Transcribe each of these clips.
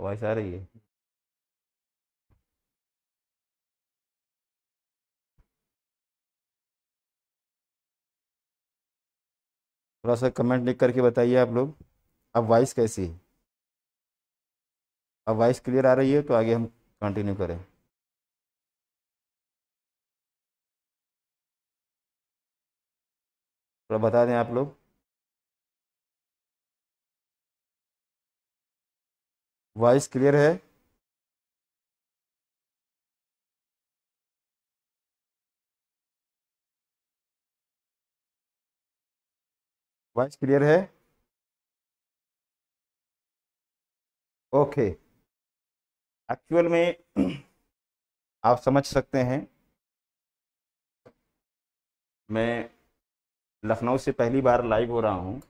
Voice आ रही है थोड़ा सा कमेंट लिख करके बताइए आप लोग अब वॉइस कैसी है अब वॉइस क्लियर आ रही है तो आगे हम कंटिन्यू करें थोड़ा बता दें आप लोग वॉइस क्लियर है वॉइस क्लियर है ओके okay. एक्चुअल में आप समझ सकते हैं मैं लखनऊ से पहली बार लाइव हो रहा हूँ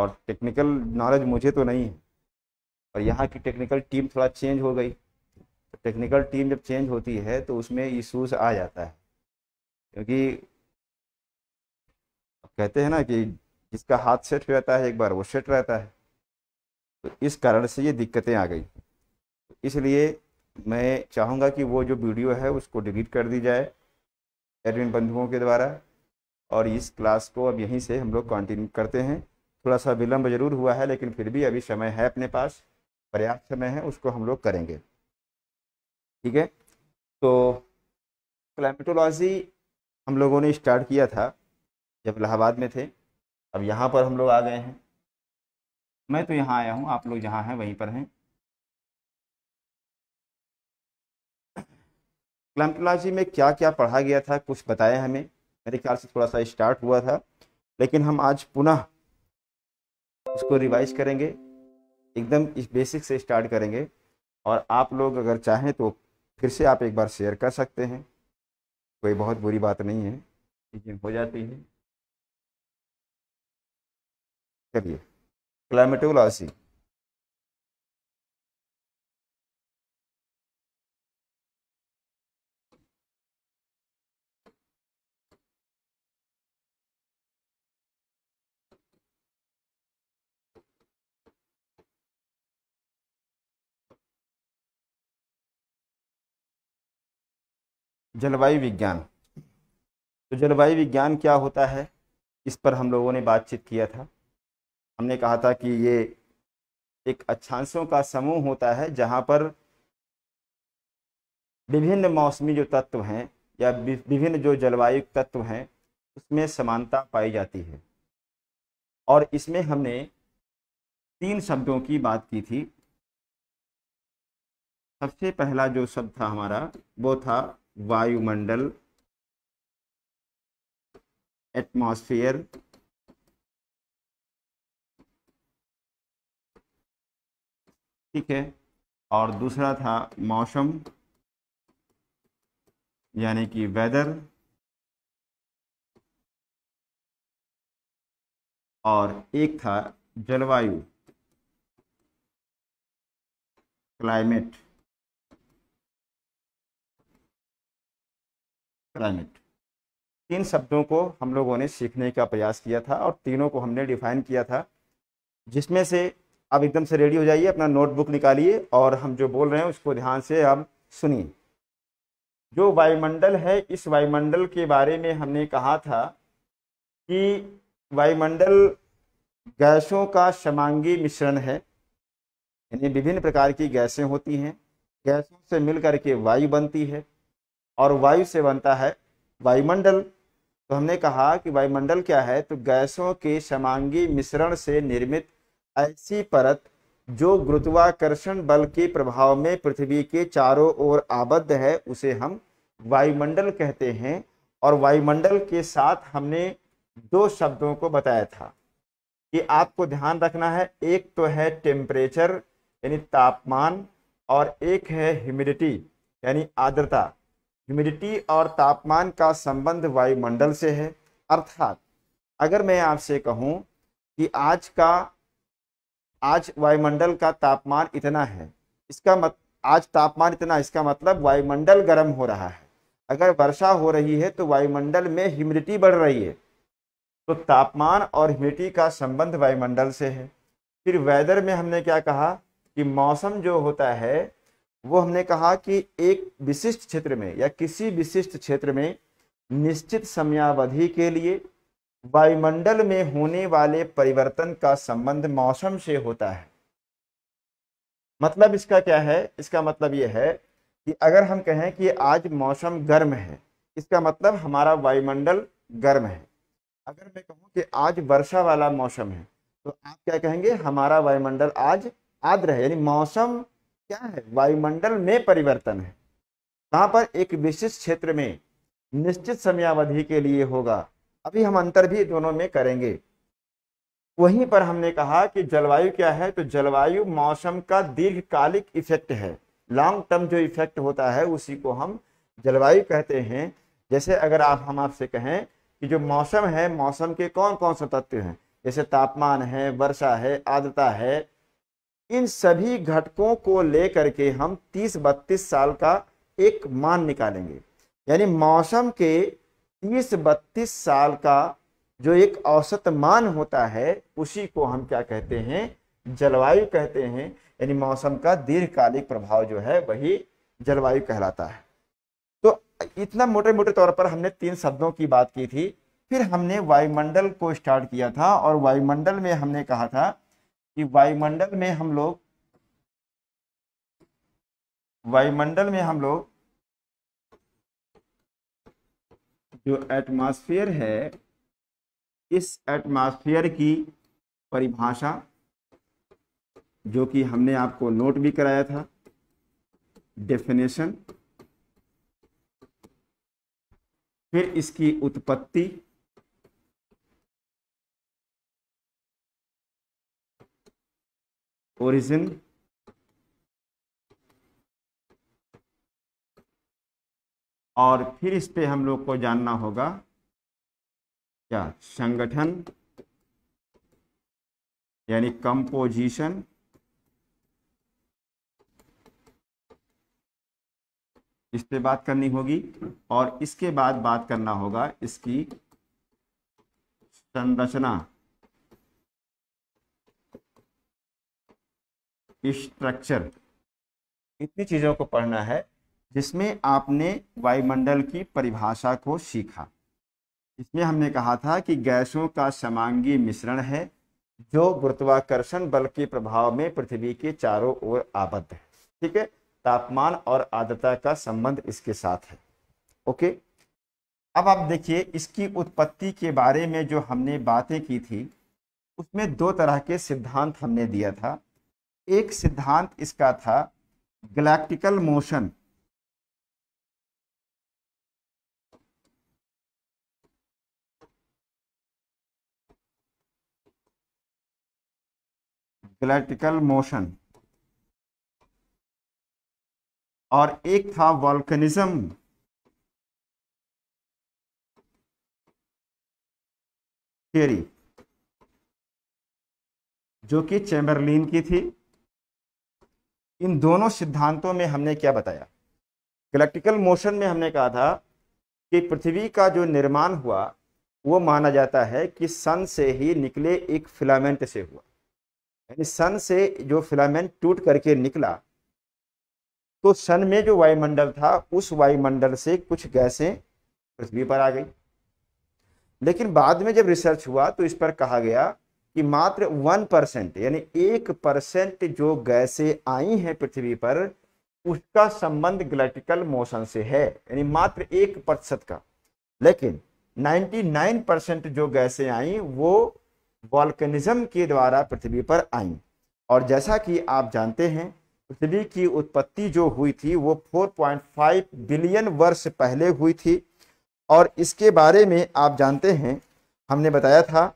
और टेक्निकल नॉलेज मुझे तो नहीं है और यहाँ की टेक्निकल टीम थोड़ा चेंज हो गई तो टेक्निकल टीम जब चेंज होती है तो उसमें इशूज़ आ जाता है क्योंकि कहते हैं ना कि जिसका हाथ सेट हो जाता है एक बार वो सेट रहता है तो इस कारण से ये दिक्कतें आ गई इसलिए मैं चाहूँगा कि वो जो वीडियो है उसको डिलीट कर दी जाए एडमिन बंधुओं के द्वारा और इस क्लास को अब यहीं से हम लोग कंटिन्यू करते हैं थोड़ा सा विलम्ब जरूर हुआ है लेकिन फिर भी अभी समय है अपने पास पर्याप्त समय है उसको हम लोग करेंगे ठीक है तो क्लाइमेटोलॉजी हम लोगों ने स्टार्ट किया था जब इलाहाबाद में थे अब यहाँ पर हम लोग आ गए हैं मैं तो यहाँ आया हूँ आप लोग जहाँ हैं वहीं पर हैं क्लैम्पोलॉजी में क्या क्या पढ़ा गया था कुछ बताया हमें मेरे ख्याल से थोड़ा सा स्टार्ट हुआ था लेकिन हम आज पुनः उसको रिवाइज करेंगे एकदम इस बेसिक से स्टार्ट करेंगे और आप लोग अगर चाहें तो फिर से आप एक बार शेयर कर सकते हैं कोई बहुत बुरी बात नहीं है चीज़ें हो जाती हैं चलिए क्लाइमेटोलॉजी जलवायु विज्ञान तो जलवायु विज्ञान क्या होता है इस पर हम लोगों ने बातचीत किया था हमने कहा था कि ये एक अच्छांशों का समूह होता है जहाँ पर विभिन्न मौसमी जो तत्व हैं या विभिन्न जो जलवायु तत्व हैं उसमें समानता पाई जाती है और इसमें हमने तीन शब्दों की बात की थी सबसे पहला जो शब्द था हमारा वो था वायुमंडल एटमॉस्फेयर ठीक है और दूसरा था मौसम यानी कि वेदर और एक था जलवायु क्लाइमेट क्लाइमेट तीन शब्दों को हम लोगों ने सीखने का प्रयास किया था और तीनों को हमने डिफाइन किया था जिसमें से अब एकदम से रेडी हो जाइए अपना नोटबुक निकालिए और हम जो बोल रहे हैं उसको ध्यान से हम सुनिए जो वायुमंडल है इस वायुमंडल के बारे में हमने कहा था कि वायुमंडल गैसों का समांगी मिश्रण है यानी विभिन्न प्रकार की गैसें होती हैं गैसों से मिलकर के वायु बनती है और वायु से बनता है वायुमंडल तो हमने कहा कि वायुमंडल क्या है तो गैसों के समांगी मिश्रण से निर्मित ऐसी परत जो गुरुत्वाकर्षण बल के प्रभाव में पृथ्वी के चारों ओर आबद्ध है उसे हम वायुमंडल कहते हैं और वायुमंडल के साथ हमने दो शब्दों को बताया था कि आपको ध्यान रखना है एक तो है टेम्परेचर यानी तापमान और एक है ह्यूमिडिटी यानी आर्द्रता ह्यूमिडिटी और तापमान का संबंध वायुमंडल से है अर्थात अगर मैं आपसे कहूं कि आज का आज वायुमंडल का तापमान इतना है इसका मत आज तापमान इतना इसका मतलब वायुमंडल गर्म हो रहा है अगर वर्षा हो रही है तो वायुमंडल में ह्यूमिडिटी बढ़ रही है तो तापमान और ह्यूमिडिटी का संबंध वायुमंडल से है फिर वेदर में हमने क्या कहा कि मौसम जो होता है वो हमने कहा कि एक विशिष्ट क्षेत्र में या किसी विशिष्ट क्षेत्र में निश्चित समयावधि के लिए वायुमंडल में होने वाले परिवर्तन का संबंध मौसम से होता है मतलब इसका क्या है इसका मतलब यह है कि अगर हम कहें कि आज मौसम गर्म है इसका मतलब हमारा वायुमंडल गर्म है अगर मैं कहूं कि आज वर्षा वाला मौसम है तो आप क्या कहेंगे हमारा वायुमंडल आज आर्द्र है यानी मौसम क्या है वायुमंडल में परिवर्तन है कहाँ पर एक विशिष्ट क्षेत्र में निश्चित समयावधि के लिए होगा अभी हम अंतर भी दोनों में करेंगे वहीं पर हमने कहा कि जलवायु क्या है तो जलवायु मौसम का दीर्घकालिक इफेक्ट है लॉन्ग टर्म जो इफेक्ट होता है उसी को हम जलवायु कहते हैं जैसे अगर आप हम आपसे कहें कि जो मौसम है मौसम के कौन कौन से तत्व हैं जैसे तापमान है वर्षा है आर्द्रता है इन सभी घटकों को लेकर के हम 30-32 साल का एक मान निकालेंगे यानी मौसम के 30-32 साल का जो एक औसत मान होता है उसी को हम क्या कहते हैं जलवायु कहते हैं यानी मौसम का दीर्घकालिक प्रभाव जो है वही जलवायु कहलाता है तो इतना मोटे मोटे तौर पर हमने तीन शब्दों की बात की थी फिर हमने वायुमंडल को स्टार्ट किया था और वायुमंडल में हमने कहा था कि वायुमंडल में हम लोग वायुमंडल में हम लोग जो एटमॉस्फेयर है इस एटमॉस्फेयर की परिभाषा जो कि हमने आपको नोट भी कराया था डेफिनेशन फिर इसकी उत्पत्ति origin और फिर इस पे हम लोग को जानना होगा क्या संगठन यानी कंपोजिशन इस पे बात करनी होगी और इसके बाद बात करना होगा इसकी संरचना स्ट्रक्चर इतनी चीज़ों को पढ़ना है जिसमें आपने वायुमंडल की परिभाषा को सीखा इसमें हमने कहा था कि गैसों का समांगी मिश्रण है जो गुरुत्वाकर्षण बल के प्रभाव में पृथ्वी के चारों ओर आबद्ध है ठीक है तापमान और आर्द्रता का संबंध इसके साथ है ओके अब आप देखिए इसकी उत्पत्ति के बारे में जो हमने बातें की थी उसमें दो तरह के सिद्धांत हमने दिया था एक सिद्धांत इसका था गैलेक्टिकल मोशन गैलेक्टिकल मोशन और एक था वॉल्कनिज्म थियरी जो कि चेम्बरलिन की थी इन दोनों सिद्धांतों में हमने क्या बताया गलेक्टिकल मोशन में हमने कहा था कि पृथ्वी का जो निर्माण हुआ वो माना जाता है कि सन से ही निकले एक फिलामेंट से हुआ यानी सन से जो फिलामेंट टूट करके निकला तो सन में जो वायुमंडल था उस वायुमंडल से कुछ गैसें पृथ्वी पर आ गई लेकिन बाद में जब रिसर्च हुआ तो इस पर कहा गया कि मात्र वन परसेंट यानी एक परसेंट जो गैसें आई हैं पृथ्वी पर उसका संबंध ग्लैटिकल मोशन से है यानी मात्र एक प्रतिशत का लेकिन 99 परसेंट जो गैसें आई वो वॉल्कनिज्म के द्वारा पृथ्वी पर आई और जैसा कि आप जानते हैं पृथ्वी की उत्पत्ति जो हुई थी वो 4.5 बिलियन वर्ष पहले हुई थी और इसके बारे में आप जानते हैं हमने बताया था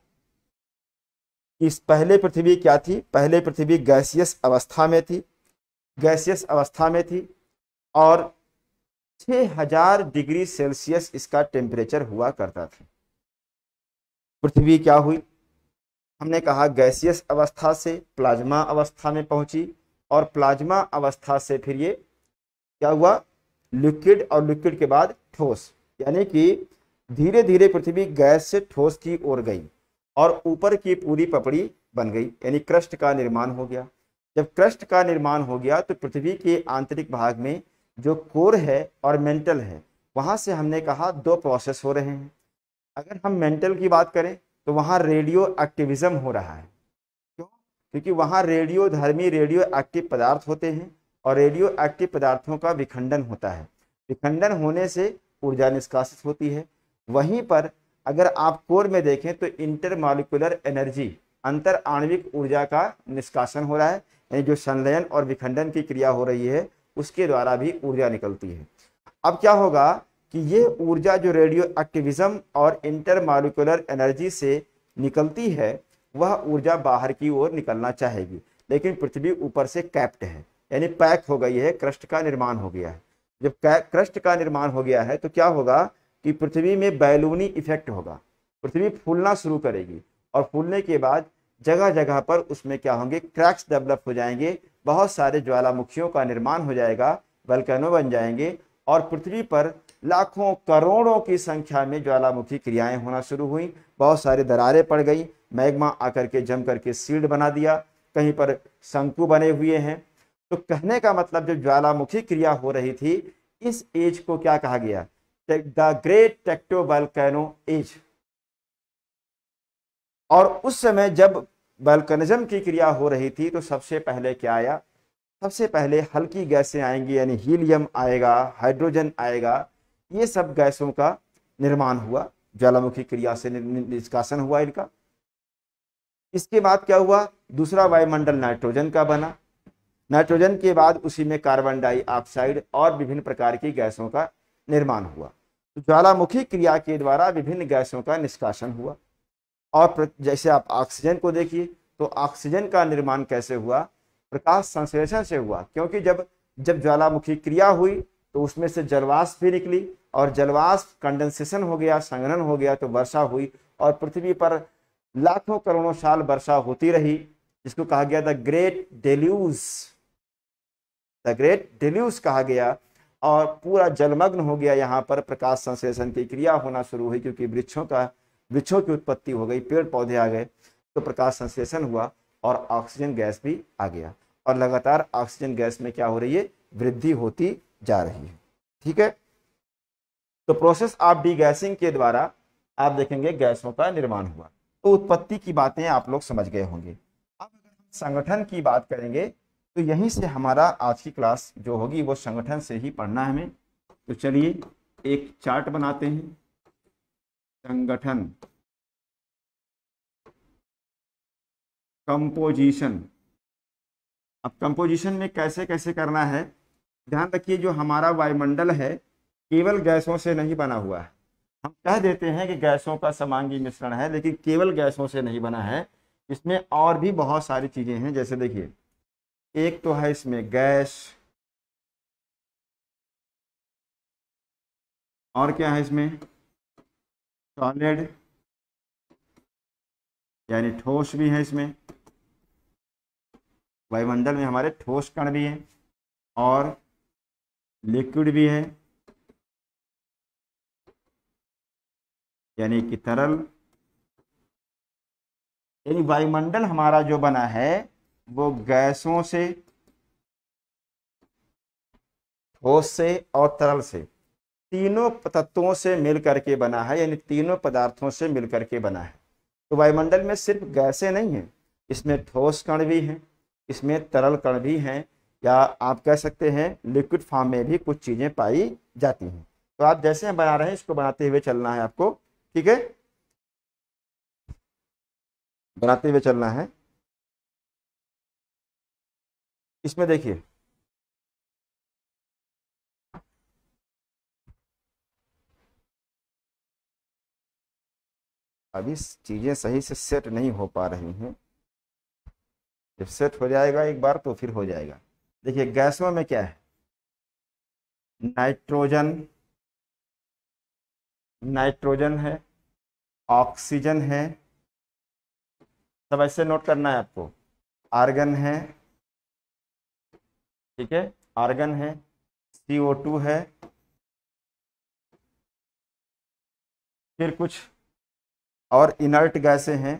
इस पहले पृथ्वी क्या थी पहले पृथ्वी गैसियस अवस्था में थी गैसियस अवस्था में थी और 6000 डिग्री सेल्सियस इसका टेम्परेचर हुआ करता था पृथ्वी क्या हुई हमने कहा गैसियस अवस्था से प्लाज्मा अवस्था में पहुंची और प्लाज्मा अवस्था से फिर ये क्या हुआ लिक्विड और लिक्विड के बाद ठोस यानी कि धीरे धीरे पृथ्वी गैस से ठोस की ओर गई और ऊपर की पूरी पपड़ी बन गई यानी क्रष्ट का निर्माण हो गया जब क्रष्ट का निर्माण हो गया तो पृथ्वी के आंतरिक भाग में जो कोर है और मेंटल है वहाँ से हमने कहा दो प्रोसेस हो रहे हैं अगर हम मेंटल की बात करें तो वहाँ रेडियो एक्टिविज्म हो रहा है क्यों क्योंकि वहाँ रेडियो धर्मी रेडियो एक्टिव पदार्थ होते हैं और रेडियो एक्टिव पदार्थों का विखंडन होता है विखंडन होने से ऊर्जा निष्कासित होती है वहीं पर अगर आप कोर में देखें तो इंटरमालिकुलर एनर्जी अंतर आणविक ऊर्जा का निष्कासन हो रहा है यानी जो संलयन और विखंडन की क्रिया हो रही है उसके द्वारा भी ऊर्जा निकलती है अब क्या होगा कि ये ऊर्जा जो रेडियो एक्टिविज्म और इंटरमालिकुलर एनर्जी से निकलती है वह ऊर्जा बाहर की ओर निकलना चाहेगी लेकिन पृथ्वी ऊपर से कैप्ट है यानी पैक हो गई है क्रस्ट का निर्माण हो गया है जब क्रस्ट का निर्माण हो गया है तो क्या होगा कि पृथ्वी में बैलूनी इफेक्ट होगा पृथ्वी फूलना शुरू करेगी और फूलने के बाद जगह जगह पर उसमें क्या होंगे क्रैक्स डेवलप हो जाएंगे बहुत सारे ज्वालामुखियों का निर्माण हो जाएगा बल्कनों बन जाएंगे और पृथ्वी पर लाखों करोड़ों की संख्या में ज्वालामुखी क्रियाएं होना शुरू हुई बहुत सारे दरारें पड़ गई मैग्मा आकर के जम करके सील्ड बना दिया कहीं पर शंकु बने हुए हैं तो कहने का मतलब जो ज्वालामुखी क्रिया हो रही थी इस एज को क्या कहा गया the great tecto volcano age और उस समय जब बल्कनिज्म की क्रिया हो रही थी तो सबसे पहले क्या आया सबसे पहले हल्की गैसें आएंगी यानी हीलियम आएगा हाइड्रोजन आएगा ये सब गैसों का निर्माण हुआ ज्वालामुखी क्रिया से निष्कासन हुआ इनका इसके बाद क्या हुआ दूसरा वायुमंडल नाइट्रोजन का बना नाइट्रोजन के बाद उसी में कार्बन डाइऑक्साइड और विभिन्न प्रकार की गैसों का निर्माण हुआ तो ज्वालामुखी क्रिया के द्वारा विभिन्न गैसों का निष्कासन हुआ और जैसे आप ऑक्सीजन को देखिए तो ऑक्सीजन का निर्माण कैसे हुआ प्रकाश संश्लेषण से हुआ क्योंकि जब जब ज्वालामुखी क्रिया हुई तो उसमें से जलवाष्प भी निकली और जलवाष्प कंडेंसेशन हो गया संग्रहण हो गया तो वर्षा हुई और पृथ्वी पर लाखों करोड़ों साल वर्षा होती रही जिसको कहा गया the great deluge the great deluge कहा गया और पूरा जलमग्न हो गया यहाँ पर प्रकाश संश्लेषण की क्रिया होना शुरू हुई क्योंकि वृक्षों का वृक्षों की उत्पत्ति हो गई पेड़ पौधे आ गए तो प्रकाश संश्लेषण हुआ और ऑक्सीजन गैस भी आ गया और लगातार ऑक्सीजन गैस में क्या हो रही है वृद्धि होती जा रही है ठीक है तो प्रोसेस ऑफ डी गैसिंग के द्वारा आप देखेंगे गैसों का निर्माण हुआ तो उत्पत्ति की बातें आप लोग समझ गए होंगे अब अगर संगठन की बात करेंगे तो यहीं से हमारा आज की क्लास जो होगी वो संगठन से ही पढ़ना है हमें तो चलिए एक चार्ट बनाते हैं संगठन कंपोजिशन अब कंपोजिशन में कैसे कैसे करना है ध्यान रखिए जो हमारा वायुमंडल है केवल गैसों से नहीं बना हुआ है हम कह देते हैं कि गैसों का समांगी मिश्रण है लेकिन केवल गैसों से नहीं बना है इसमें और भी बहुत सारी चीज़ें हैं जैसे देखिए एक तो है इसमें गैस और क्या है इसमें सॉलिड यानी ठोस भी है इसमें वायुमंडल में हमारे ठोस कण भी हैं और लिक्विड भी है यानी कि तरल यानी वायुमंडल हमारा जो बना है वो गैसों से ठोस से और तरल से तीनों तत्वों से मिलकर के बना है यानी तीनों पदार्थों से मिलकर के बना है तो वायुमंडल में सिर्फ गैसें नहीं हैं इसमें ठोस कण भी हैं इसमें तरल कण भी हैं या आप कह सकते हैं लिक्विड फॉर्म में भी कुछ चीज़ें पाई जाती हैं तो आप जैसे हम बना रहे हैं इसको बनाते हुए चलना है आपको ठीक है बनाते हुए चलना है इसमें देखिए अभी चीज़ें सही से सेट नहीं हो पा रही हैं जब सेट हो जाएगा एक बार तो फिर हो जाएगा देखिए गैसों में क्या है नाइट्रोजन नाइट्रोजन है ऑक्सीजन है सब ऐसे नोट करना है आपको आर्गन है ठीक है आर्गन है सी ओ टू है फिर कुछ और इनर्ट गैसें हैं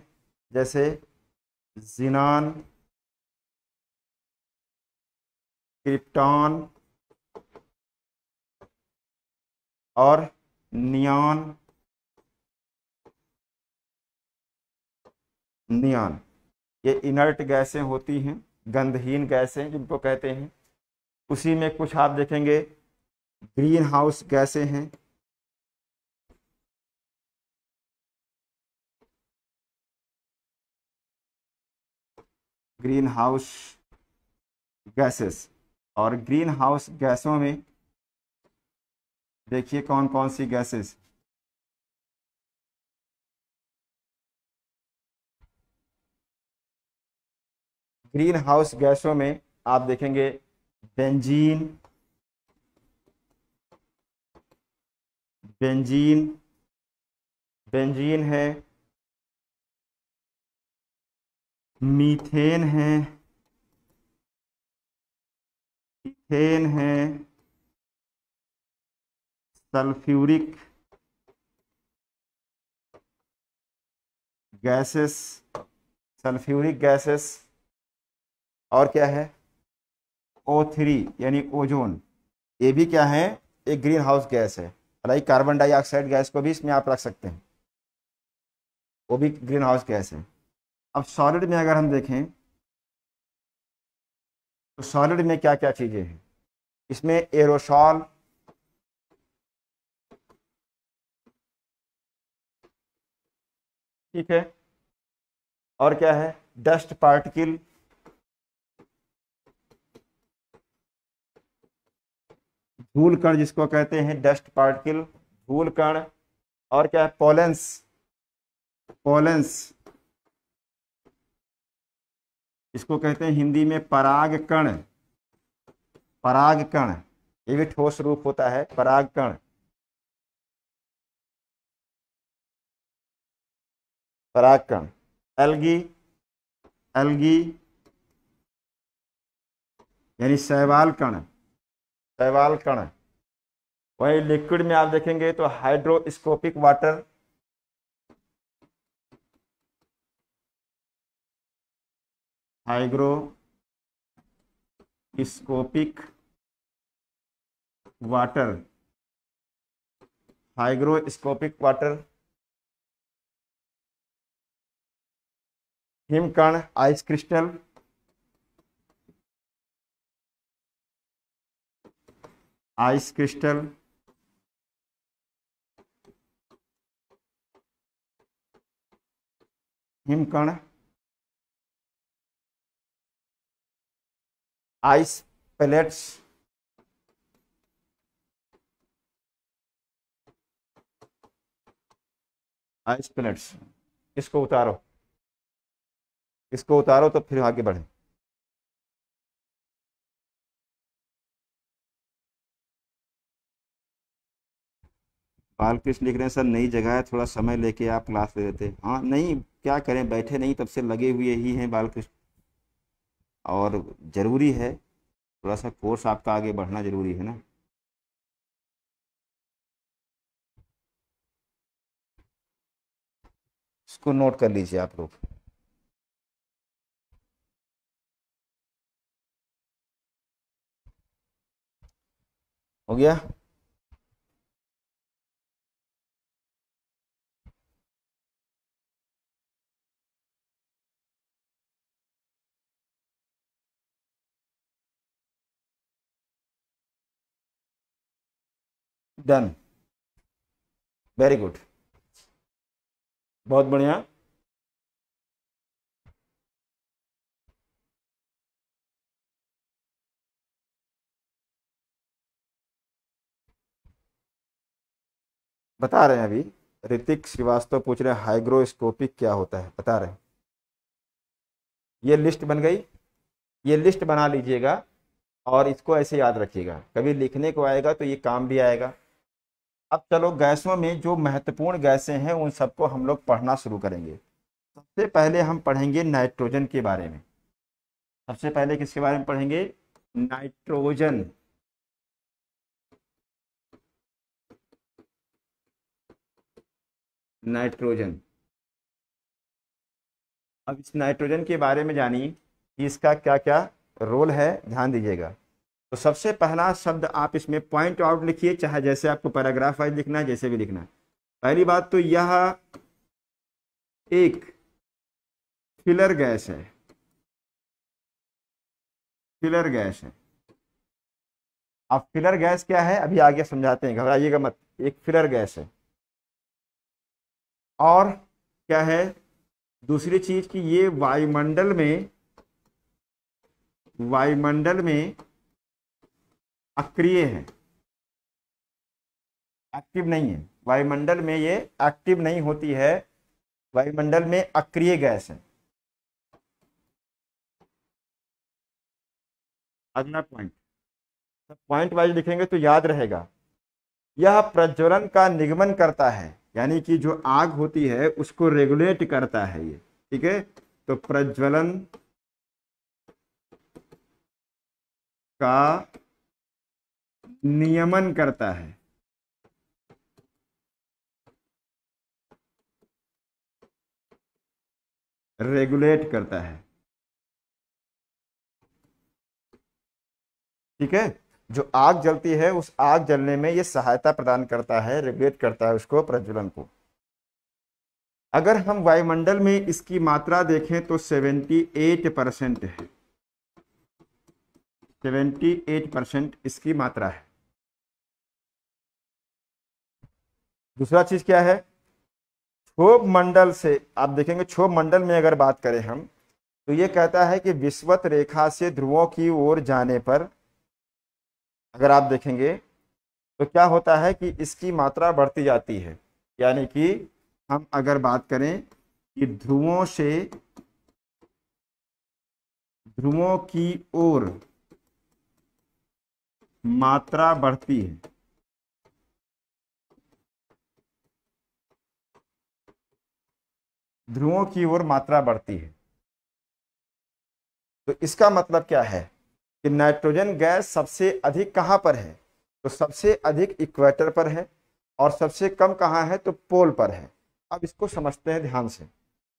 जैसे जिनान क्रिप्टॉन और नियान नियान ये इनर्ट गैसें होती हैं गंधहीन गैसें जिनको कहते हैं उसी में कुछ आप देखेंगे ग्रीन हाउस गैसे हैं ग्रीन हाउस गैसेस और ग्रीन हाउस गैसों में देखिए कौन कौन सी गैसेस ग्रीन हाउस गैसों में आप देखेंगे बेंजीन बेंजीन बेंजीन है मीथेन है मीथेन है सल्फ्यूरिक गैसेस सल्फ्यूरिक गैसेस और क्या है ओ थ्री यानी ओजोन ये भी क्या है एक ग्रीन हाउस गैस है हालांकि कार्बन डाइऑक्साइड गैस को भी इसमें आप रख सकते हैं वो भी ग्रीन हाउस गैस है अब सॉलिड में अगर हम देखें तो सॉलिड में क्या क्या चीज़ें हैं इसमें एरोसॉल ठीक है और क्या है डस्ट पार्टिकल धूल कण जिसको कहते हैं डस्ट पार्टिकल धूल कण और क्या है पोलेंस पोलेंस इसको कहते हैं हिंदी में पराग कण पराग कण ये भी ठोस रूप होता है पराग कण पराग कण एलगी एलगी यानी शैवाल कण शैवाल कण वहीं लिक्विड में आप देखेंगे तो hydroscopic water hygroscopic water hygroscopic water हिमकण आइस क्रिस्टल आइस क्रिस्टल हिमकण आइस प्लेट्स आइस प्लेट्स इसको उतारो इसको उतारो तो फिर आगे बढ़े बालकृष्ण कृष्ण लिख रहे हैं सर नई जगह है थोड़ा समय लेके आप क्लास ले लेते हाँ नहीं क्या करें बैठे नहीं तब से लगे हुए ही हैं बाल कृष्ण और ज़रूरी है थोड़ा सा कोर्स आपका आगे बढ़ना ज़रूरी है ना इसको नोट कर लीजिए आप लोग हो गया डन वेरी गुड बहुत बढ़िया बता रहे हैं अभी ऋतिक श्रीवास्तव पूछ रहे हैं हाइग्रोस्कोपिक क्या होता है बता रहे हैं ये लिस्ट बन गई ये लिस्ट बना लीजिएगा और इसको ऐसे याद रखिएगा कभी लिखने को आएगा तो ये काम भी आएगा अब चलो गैसों में जो महत्वपूर्ण गैसें हैं उन सबको हम लोग पढ़ना शुरू करेंगे सबसे पहले हम पढ़ेंगे नाइट्रोजन के बारे में सबसे पहले किसके बारे में पढ़ेंगे नाइट्रोजन नाइट्रोजन अब इस नाइट्रोजन के बारे में जानिए कि इसका क्या क्या रोल है ध्यान दीजिएगा तो सबसे पहला शब्द आप इसमें पॉइंट आउट लिखिए चाहे जैसे आपको पैराग्राफ वाइज लिखना है जैसे भी लिखना है पहली बात तो यह एक फिलर गैस है फिलर गैस है अब फिलर गैस क्या है अभी आगे समझाते हैं घबराइएगा मत एक फिलर गैस है और क्या है दूसरी चीज कि ये वायुमंडल में वायुमंडल में अक्रिय है एक्टिव नहीं है वायुमंडल में ये एक्टिव नहीं होती है वायुमंडल में अक्रिय गैस है अगला पॉइंट पॉइंट वाइज लिखेंगे तो याद रहेगा यह प्रज्वलन का निगमन करता है यानी कि जो आग होती है उसको रेगुलेट करता है ये ठीक है तो प्रज्वलन का नियमन करता है रेगुलेट करता है ठीक है जो आग जलती है उस आग जलने में ये सहायता प्रदान करता है रेगुलेट करता है उसको प्रज्वलन को अगर हम वायुमंडल में इसकी मात्रा देखें तो 78 परसेंट है सेवेंटी एट परसेंट इसकी मात्रा है दूसरा चीज क्या है क्षोभ मंडल से आप देखेंगे क्षोभ मंडल में अगर बात करें हम तो ये कहता है कि विश्वत रेखा से ध्रुवों की ओर जाने पर अगर आप देखेंगे तो क्या होता है कि इसकी मात्रा बढ़ती जाती है यानी कि हम अगर बात करें कि ध्रुवों से ध्रुवों की ओर मात्रा बढ़ती है ध्रुवों की ओर मात्रा बढ़ती है तो इसका मतलब क्या है कि नाइट्रोजन गैस सबसे अधिक कहां पर है तो सबसे अधिक इक्वेटर पर है और सबसे कम कहाँ है तो पोल पर है अब इसको समझते हैं ध्यान से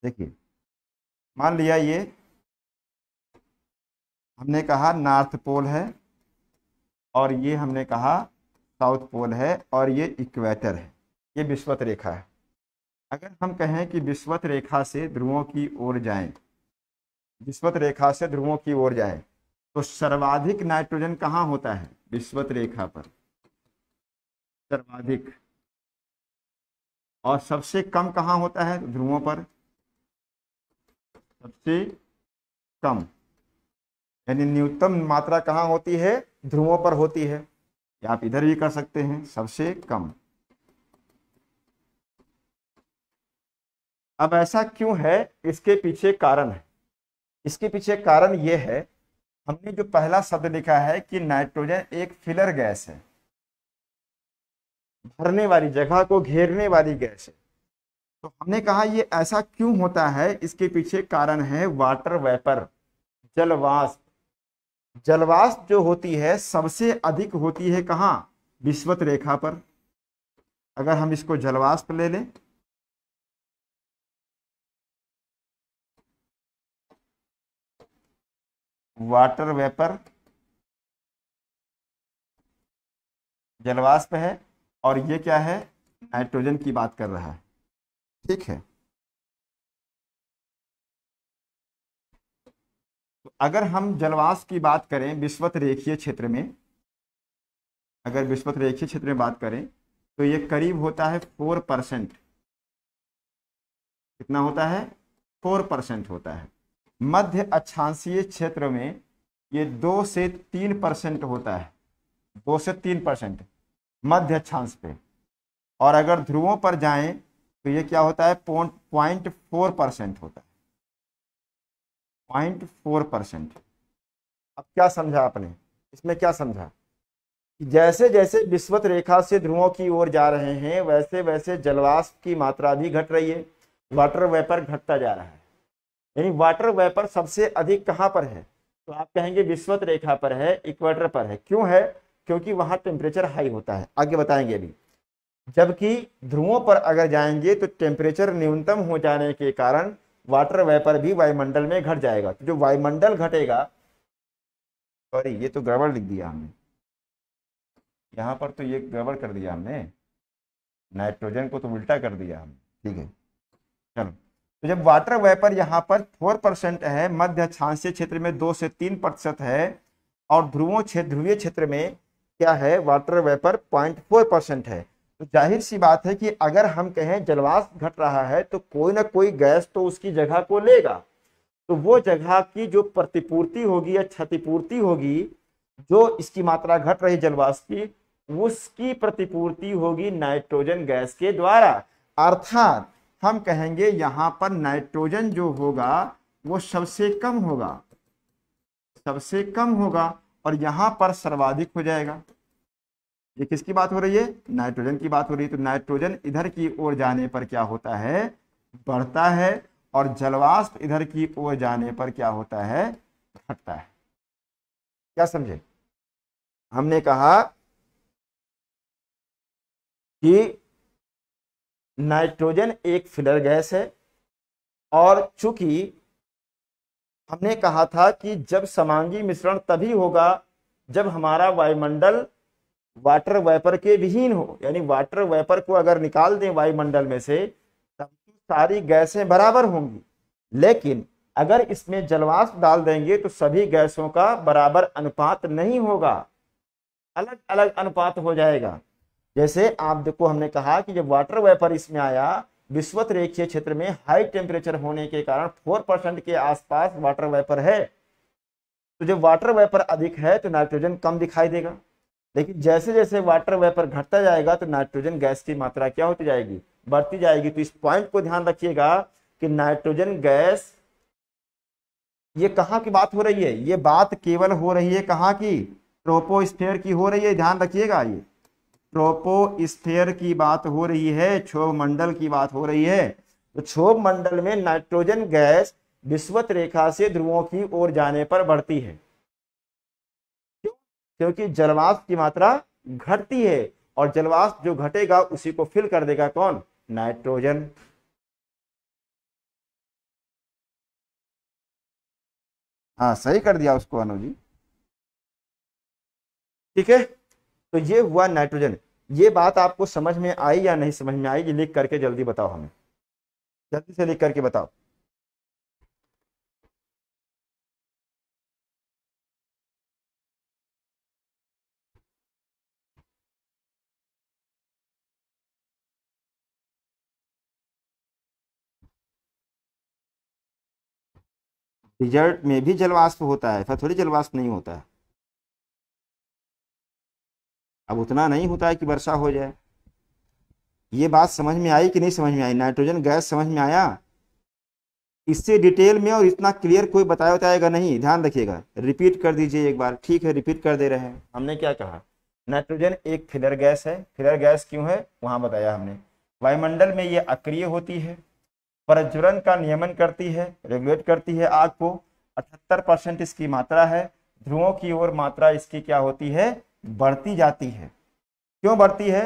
देखिए मान लिया ये हमने कहा नॉर्थ पोल है और ये हमने कहा साउथ पोल है और ये इक्वेटर है ये विश्वत रेखा है अगर हम कहें कि विश्वत रेखा से ध्रुवों की ओर जाएं विश्वत रेखा से ध्रुवों की ओर जाएं तो सर्वाधिक नाइट्रोजन कहाँ होता है विश्वत रेखा पर सर्वाधिक और सबसे कम कहाँ होता है ध्रुवों पर सबसे कम यानी न्यूनतम मात्रा कहाँ होती है ध्रुवों पर होती है आप इधर भी कर सकते हैं सबसे कम अब ऐसा क्यों है इसके पीछे कारण है इसके पीछे कारण यह है हमने जो पहला शब्द लिखा है कि नाइट्रोजन एक फिलर गैस है भरने वाली जगह को घेरने वाली गैस है तो हमने कहा यह ऐसा क्यों होता है इसके पीछे कारण है वाटर वेपर जलवाष्प जलवाष्प जो होती है सबसे अधिक होती है कहाँ विश्वत रेखा पर अगर हम इसको जलवाष्प ले लें वाटर वेपर जलवाष्प है और ये क्या है नाइट्रोजन की बात कर रहा है ठीक है अगर हम जलवास की बात करें विश्वत रेखीय क्षेत्र में अगर विश्वत रेखीय क्षेत्र में बात करें तो ये करीब होता है फोर परसेंट कितना होता है फोर परसेंट होता है मध्य अक्षांशीय क्षेत्र में ये दो से तीन परसेंट होता है दो से तीन परसेंट मध्य अक्षांश पे और अगर ध्रुवों पर जाएं तो ये क्या होता है पॉइंट फोर परसेंट होता है पॉइंट फोर परसेंट अब क्या समझा आपने इसमें क्या समझा कि जैसे जैसे विश्वत रेखा से ध्रुवों की ओर जा रहे हैं वैसे वैसे जलवाष्प की मात्रा भी घट रही है वाटर वेपर घटता जा रहा है यानी वाटर वेपर सबसे अधिक कहाँ पर है तो आप कहेंगे विश्वत रेखा पर है इक्वेटर पर है क्यों है क्योंकि वहाँ टेम्परेचर हाई होता है आगे बताएंगे अभी जबकि ध्रुवों पर अगर जाएंगे तो टेम्परेचर न्यूनतम हो जाने के कारण वाटर वेपर भी वायुमंडल में घट जाएगा तो जो वायुमंडल घटेगा सॉरी ये तो गड़बड़ लिख दिया हमने यहाँ पर तो ये गड़बड़ कर दिया हमने नाइट्रोजन को तो उल्टा कर दिया हमने ठीक है चलो तो जब वाटर वेपर यहाँ पर फोर परसेंट है मध्य छांसी क्षेत्र में दो से तीन प्रतिशत है और ध्रुवों क्षेत्र ध्रुवीय क्षेत्र में क्या है water vapour point four percent है तो जाहिर सी बात है कि अगर हम कहें जलवाष्प घट रहा है तो कोई ना कोई गैस तो उसकी जगह को लेगा तो वो जगह की जो प्रतिपूर्ति होगी या क्षतिपूर्ति होगी जो इसकी मात्रा घट रही जलवाष्प की उसकी प्रतिपूर्ति होगी नाइट्रोजन गैस के द्वारा अर्थात हम कहेंगे यहाँ पर नाइट्रोजन जो होगा वो सबसे कम होगा सबसे कम होगा और यहाँ पर सर्वाधिक हो जाएगा ये किसकी बात हो रही है नाइट्रोजन की बात हो रही है तो नाइट्रोजन इधर की ओर जाने पर क्या होता है बढ़ता है और जलवाष्प इधर की ओर जाने पर क्या होता है घटता है क्या समझे हमने कहा कि नाइट्रोजन एक फिलर गैस है और चूंकि हमने कहा था कि जब समांगी मिश्रण तभी होगा जब हमारा वायुमंडल वाटर वेपर के विहीन हो यानी वाटर वेपर को अगर निकाल दें वायुमंडल में से तब तो सारी गैसें बराबर होंगी लेकिन अगर इसमें जलवाष्प डाल देंगे तो सभी गैसों का बराबर अनुपात नहीं होगा अलग अलग अनुपात हो जाएगा जैसे आप देखो हमने कहा कि जब वाटर वेपर इसमें आया विश्वत रेखीय क्षेत्र में हाई टेम्परेचर होने के कारण फोर परसेंट के आसपास वाटर वेपर है तो जब वाटर वेपर अधिक है तो नाइट्रोजन कम दिखाई देगा लेकिन जैसे जैसे वाटर वेपर घटता जाएगा तो नाइट्रोजन गैस की मात्रा क्या होती जाएगी बढ़ती जाएगी तो इस पॉइंट को ध्यान रखिएगा कि नाइट्रोजन गैस ये कहाँ की बात हो रही है ये बात केवल हो रही है कहाँ की ट्रोपोस्फेयर की हो रही है ध्यान रखिएगा ये ट्रोपोस्फेयर की बात हो रही है क्षोभ मंडल की बात हो रही है तो क्षोभ मंडल में नाइट्रोजन गैस विश्वत रेखा से ध्रुवों की ओर जाने पर बढ़ती है क्योंकि जलवाष्प की मात्रा घटती है और जलवाष्प जो घटेगा उसी को फिल कर देगा कौन नाइट्रोजन हाँ सही कर दिया उसको अनु जी ठीक है तो ये हुआ नाइट्रोजन ये बात आपको समझ में आई या नहीं समझ में आई ये लिख करके जल्दी बताओ हमें जल्दी से लिख करके बताओ डिजर्ट में भी जलवाष्प होता है ऐसा थोड़ी जलवाष्प नहीं होता है अब उतना नहीं होता है कि वर्षा हो जाए ये बात समझ में आई कि नहीं समझ में आई नाइट्रोजन गैस समझ में आया इससे डिटेल में और इतना क्लियर कोई बताया बताएगा नहीं ध्यान रखिएगा रिपीट कर दीजिए एक बार ठीक है रिपीट कर दे रहे हैं हमने क्या कहा नाइट्रोजन एक फिलर गैस है फिलर गैस क्यों है वहां बताया हमने वायुमंडल में ये अक्रिय होती है प्रज्वलन का नियमन करती है रेगुलेट करती है आग को अठहत्तर परसेंट इसकी मात्रा है ध्रुवों की ओर मात्रा इसकी क्या होती है बढ़ती जाती है क्यों बढ़ती है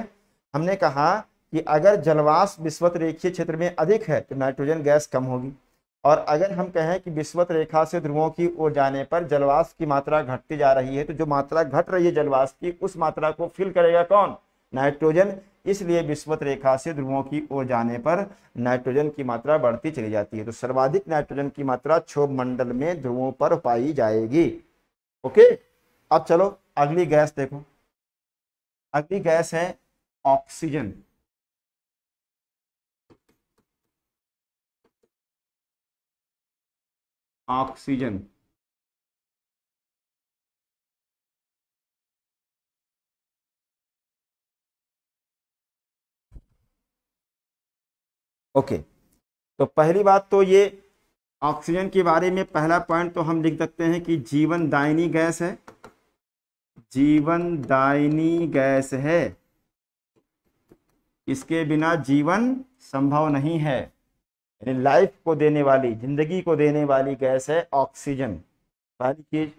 हमने कहा कि अगर जलवास विश्वत रेखीय क्षेत्र में अधिक है तो नाइट्रोजन गैस कम होगी और अगर हम कहें कि विश्वत रेखा से ध्रुवों की ओर जाने पर जलवास की मात्रा घटती जा रही है तो जो मात्रा घट रही है जलवास की उस मात्रा को फिल करेगा कौन नाइट्रोजन इसलिए विस्वत रेखा से ध्रुवों की ओर जाने पर नाइट्रोजन की मात्रा बढ़ती चली जाती है तो सर्वाधिक नाइट्रोजन की मात्रा क्षोभ मंडल में ध्रुवों पर पाई जाएगी ओके अब चलो अगली गैस देखो अगली गैस है ऑक्सीजन ऑक्सीजन ओके तो पहली बात तो ये ऑक्सीजन के बारे में पहला पॉइंट तो हम लिख सकते हैं कि जीवन दायनी गैस है जीवन दायनी गैस है इसके बिना जीवन संभव नहीं है यानी लाइफ को देने वाली जिंदगी को देने वाली गैस है ऑक्सीजन पहली चीज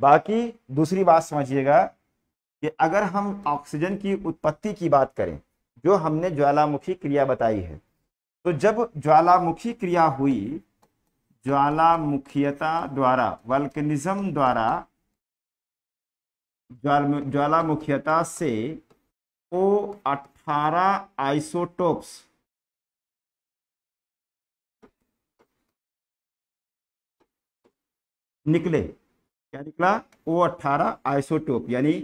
बाकी दूसरी बात समझिएगा कि अगर हम ऑक्सीजन की उत्पत्ति की बात करें जो हमने ज्वालामुखी क्रिया बताई है तो जब ज्वालामुखी क्रिया हुई ज्वालामुखीयता द्वारा वल्कनिज्म द्वारा ज्वालामुखीयता से ओ अठारह आइसोटोप्स निकले क्या निकला ओ अट्ठारह आइसोटोप यानी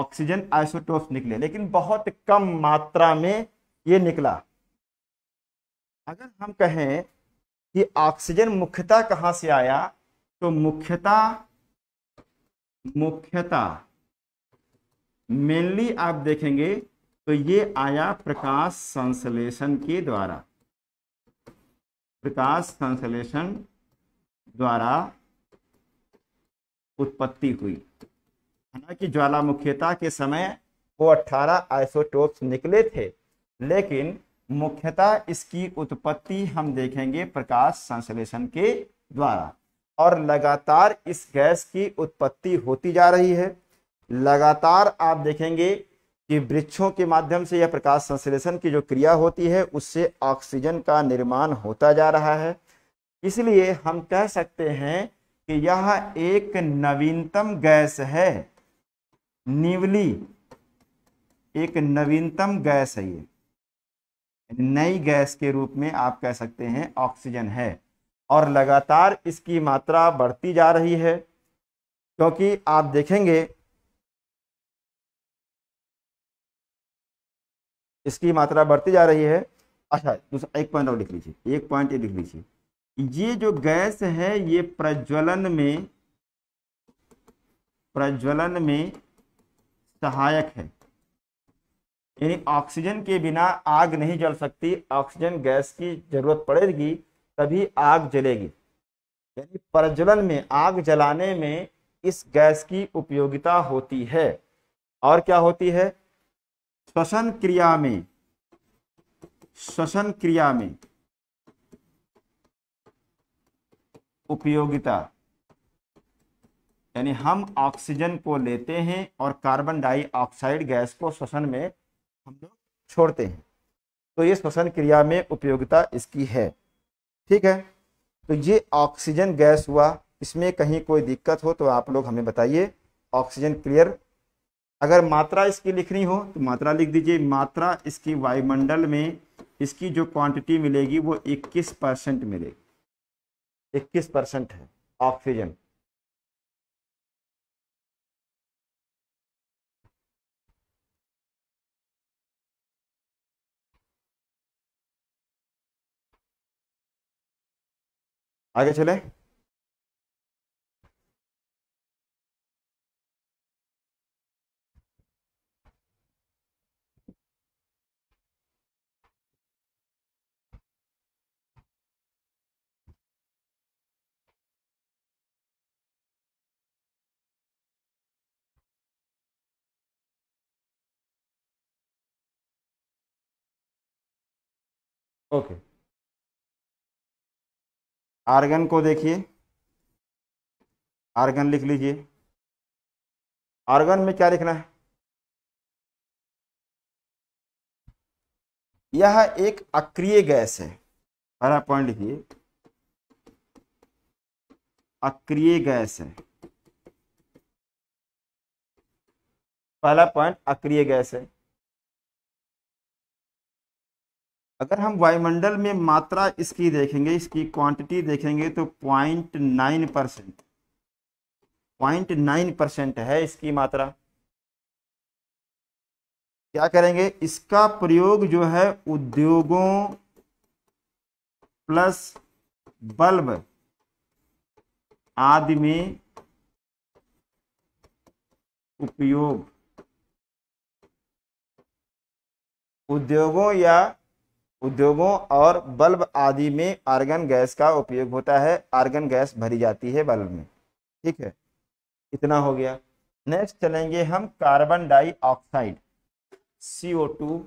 ऑक्सीजन आइसोटोप निकले लेकिन बहुत कम मात्रा में ये निकला अगर हम कहें कि ऑक्सीजन मुख्यता कहां से आया तो मुख्यता मुख्यता मेनली आप देखेंगे तो ये आया प्रकाश संश्लेषण के द्वारा प्रकाश संश्लेषण द्वारा उत्पत्ति हुई हालांकि ज्वालामुखीता के समय वो 18 आइसोटोप्स निकले थे लेकिन मुख्यतः इसकी उत्पत्ति हम देखेंगे प्रकाश संश्लेषण के द्वारा और लगातार इस गैस की उत्पत्ति होती जा रही है लगातार आप देखेंगे कि वृक्षों के माध्यम से यह प्रकाश संश्लेषण की जो क्रिया होती है उससे ऑक्सीजन का निर्माण होता जा रहा है इसलिए हम कह सकते हैं कि यह एक नवीनतम गैस है निवली एक नवीनतम गैस है ये नई गैस के रूप में आप कह सकते हैं ऑक्सीजन है और लगातार इसकी मात्रा बढ़ती जा रही है क्योंकि आप देखेंगे इसकी मात्रा बढ़ती जा रही है अच्छा दूसरा एक पॉइंट और लिख लीजिए एक पॉइंट ये लिख लीजिए ये जो गैस है ये प्रज्वलन में प्रज्वलन में सहायक है यानी ऑक्सीजन के बिना आग नहीं जल सकती ऑक्सीजन गैस की जरूरत पड़ेगी तभी आग जलेगी यानी प्रज्वलन में आग जलाने में इस गैस की उपयोगिता होती है और क्या होती है श्वसन क्रिया में श्वसन क्रिया में उपयोगिता यानी हम ऑक्सीजन को लेते हैं और कार्बन डाइऑक्साइड गैस को श्वसन में हम लोग छोड़ते हैं तो ये श्वसन क्रिया में उपयोगिता इसकी है ठीक है तो ये ऑक्सीजन गैस हुआ इसमें कहीं कोई दिक्कत हो तो आप लोग हमें बताइए ऑक्सीजन क्लियर अगर मात्रा इसकी लिखनी हो तो मात्रा लिख दीजिए मात्रा इसकी वायुमंडल में इसकी जो क्वांटिटी मिलेगी वो 21 परसेंट मिलेगी 21 परसेंट है ऑक्सीजन आगे चले ओके Okay. आर्गन को देखिए आर्गन लिख लीजिए आर्गन में क्या लिखना है यह एक अक्रिय गैस है पहला पॉइंट लिखिए अक्रिय गैस है पहला पॉइंट अक्रिय गैस है अगर हम वायुमंडल में मात्रा इसकी देखेंगे इसकी क्वांटिटी देखेंगे तो point nine percent point nine percent है इसकी मात्रा क्या करेंगे इसका प्रयोग जो है उद्योगों प्लस बल्ब आदि में उपयोग उद्योगों या उद्योगों और बल्ब आदि में आर्गन गैस का उपयोग होता है आर्गन गैस भरी जाती है बल्ब में ठीक है इतना हो गया नेक्स्ट चलेंगे हम carbon dioxide C O two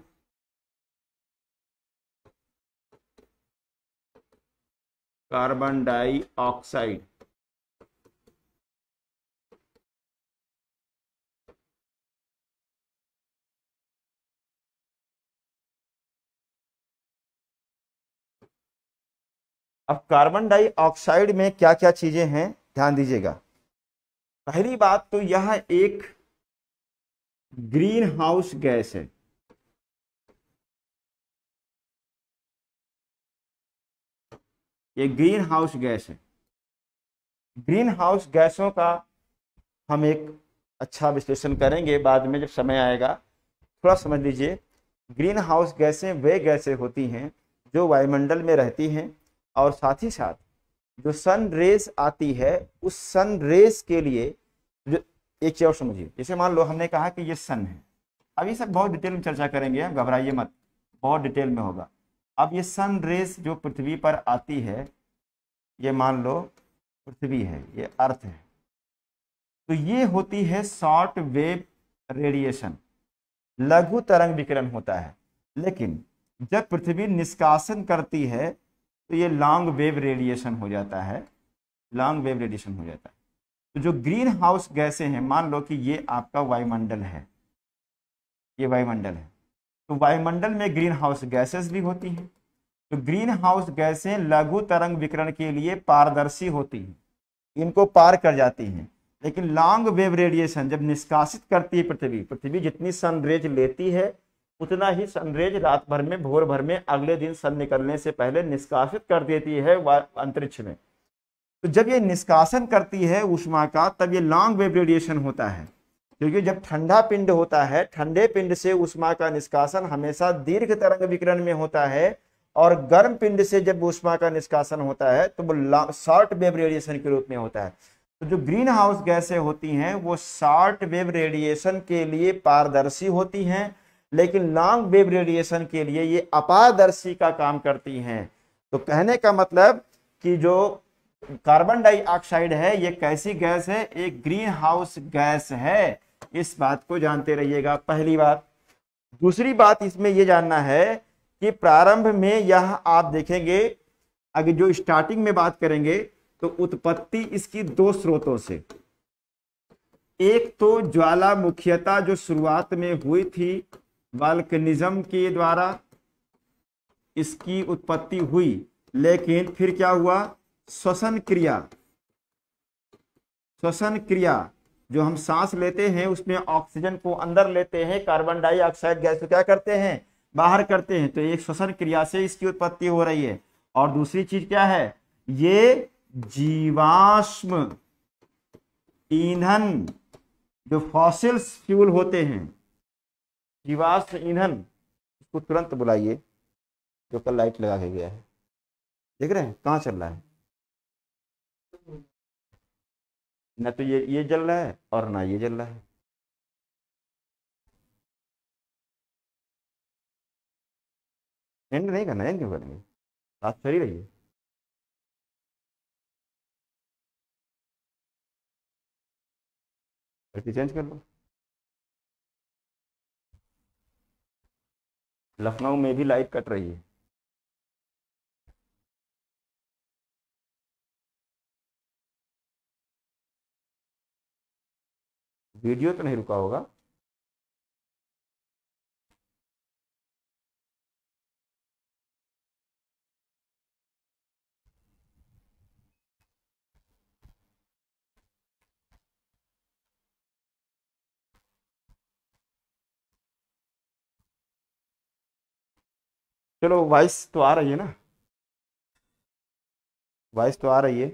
carbon dioxide अब कार्बन डाइऑक्साइड में क्या क्या चीज़ें हैं ध्यान दीजिएगा पहली बात तो यह एक ग्रीन हाउस गैस है ये ग्रीन हाउस गैस है ग्रीन हाउस गैसों का हम एक अच्छा विश्लेषण करेंगे बाद में जब समय आएगा थोड़ा समझ लीजिए ग्रीन हाउस गैसें वे गैसें होती हैं जो वायुमंडल में रहती हैं और साथ ही साथ जो सन रेज आती है उस सन रेस के लिए जो एक चीज और समझिए जैसे मान लो हमने कहा कि ये सन है अब ये सब बहुत डिटेल में चर्चा करेंगे आप घबराइए मत बहुत डिटेल में होगा अब ये सन रेज जो पृथ्वी पर आती है ये मान लो पृथ्वी है ये अर्थ है तो ये होती है शॉर्ट वेव रेडिएशन लघु तरंग विकिरण होता है लेकिन जब पृथ्वी निष्कासन करती है तो ये लॉन्ग वेव रेडिएशन हो जाता है लॉन्ग वेव रेडिएशन हो जाता है तो जो ग्रीन हाउस गैसें हैं मान लो कि ये आपका वायुमंडल है ये वायुमंडल है तो वायुमंडल में ग्रीन हाउस गैसेस भी होती हैं तो ग्रीन हाउस गैसें लघु तरंग विकरण के लिए पारदर्शी होती हैं इनको पार कर जाती हैं लेकिन लॉन्ग वेव रेडिएशन जब निष्कासित करती है पृथ्वी पृथ्वी जितनी सनरेज लेती है उतना ही सनरेज रात भर में भोर भर में अगले दिन सन निकलने से पहले निष्कासित कर देती है अंतरिक्ष में तो जब ये निष्कासन करती है उष्मा का तब ये लॉन्ग वेव रेडिएशन होता है क्योंकि जब ठंडा पिंड होता है ठंडे पिंड से उष्मा का निष्कासन हमेशा दीर्घ तरंग विकिरण में होता है और गर्म पिंड से जब उष्मा का निष्कासन होता है तो वो शॉर्ट वेव रेडिएशन के रूप में होता है तो जो ग्रीन हाउस गैसें होती हैं वो शॉर्ट वेव रेडिएशन के लिए पारदर्शी होती हैं लेकिन लॉन्ग वेव रेडिएशन के लिए ये अपारदर्शी का काम करती हैं तो कहने का मतलब कि जो कार्बन डाइऑक्साइड है ये कैसी गैस है एक ग्रीन हाउस गैस है इस बात को जानते रहिएगा पहली बात दूसरी बात इसमें यह जानना है कि प्रारंभ में यह आप देखेंगे अगर जो स्टार्टिंग में बात करेंगे तो उत्पत्ति इसकी दो स्रोतों से एक तो मुख्यता जो शुरुआत में हुई थी वल्कनिज्म के द्वारा इसकी उत्पत्ति हुई लेकिन फिर क्या हुआ श्वसन क्रिया श्वसन क्रिया जो हम सांस लेते हैं उसमें ऑक्सीजन को अंदर लेते हैं कार्बन डाइऑक्साइड गैस को क्या करते हैं बाहर करते हैं तो एक श्वसन क्रिया से इसकी उत्पत्ति हो रही है और दूसरी चीज क्या है ये जीवाश्म ईंधन जो फॉसिल्स फ्यूल होते हैं जीवाश्म ईंधन उसको तुरंत बुलाइए जो कल लाइट लगा के गया है देख रहे हैं कहाँ चल रहा है न तो ये ये जल रहा है और ना ये जल रहा है एंड नहीं करना एंड क्यों करेंगे ही सही रहिए चेंज कर लो लखनऊ में भी लाइव कट रही है वीडियो तो नहीं रुका होगा चलो वॉइस तो आ रही है ना वॉइस तो आ रही है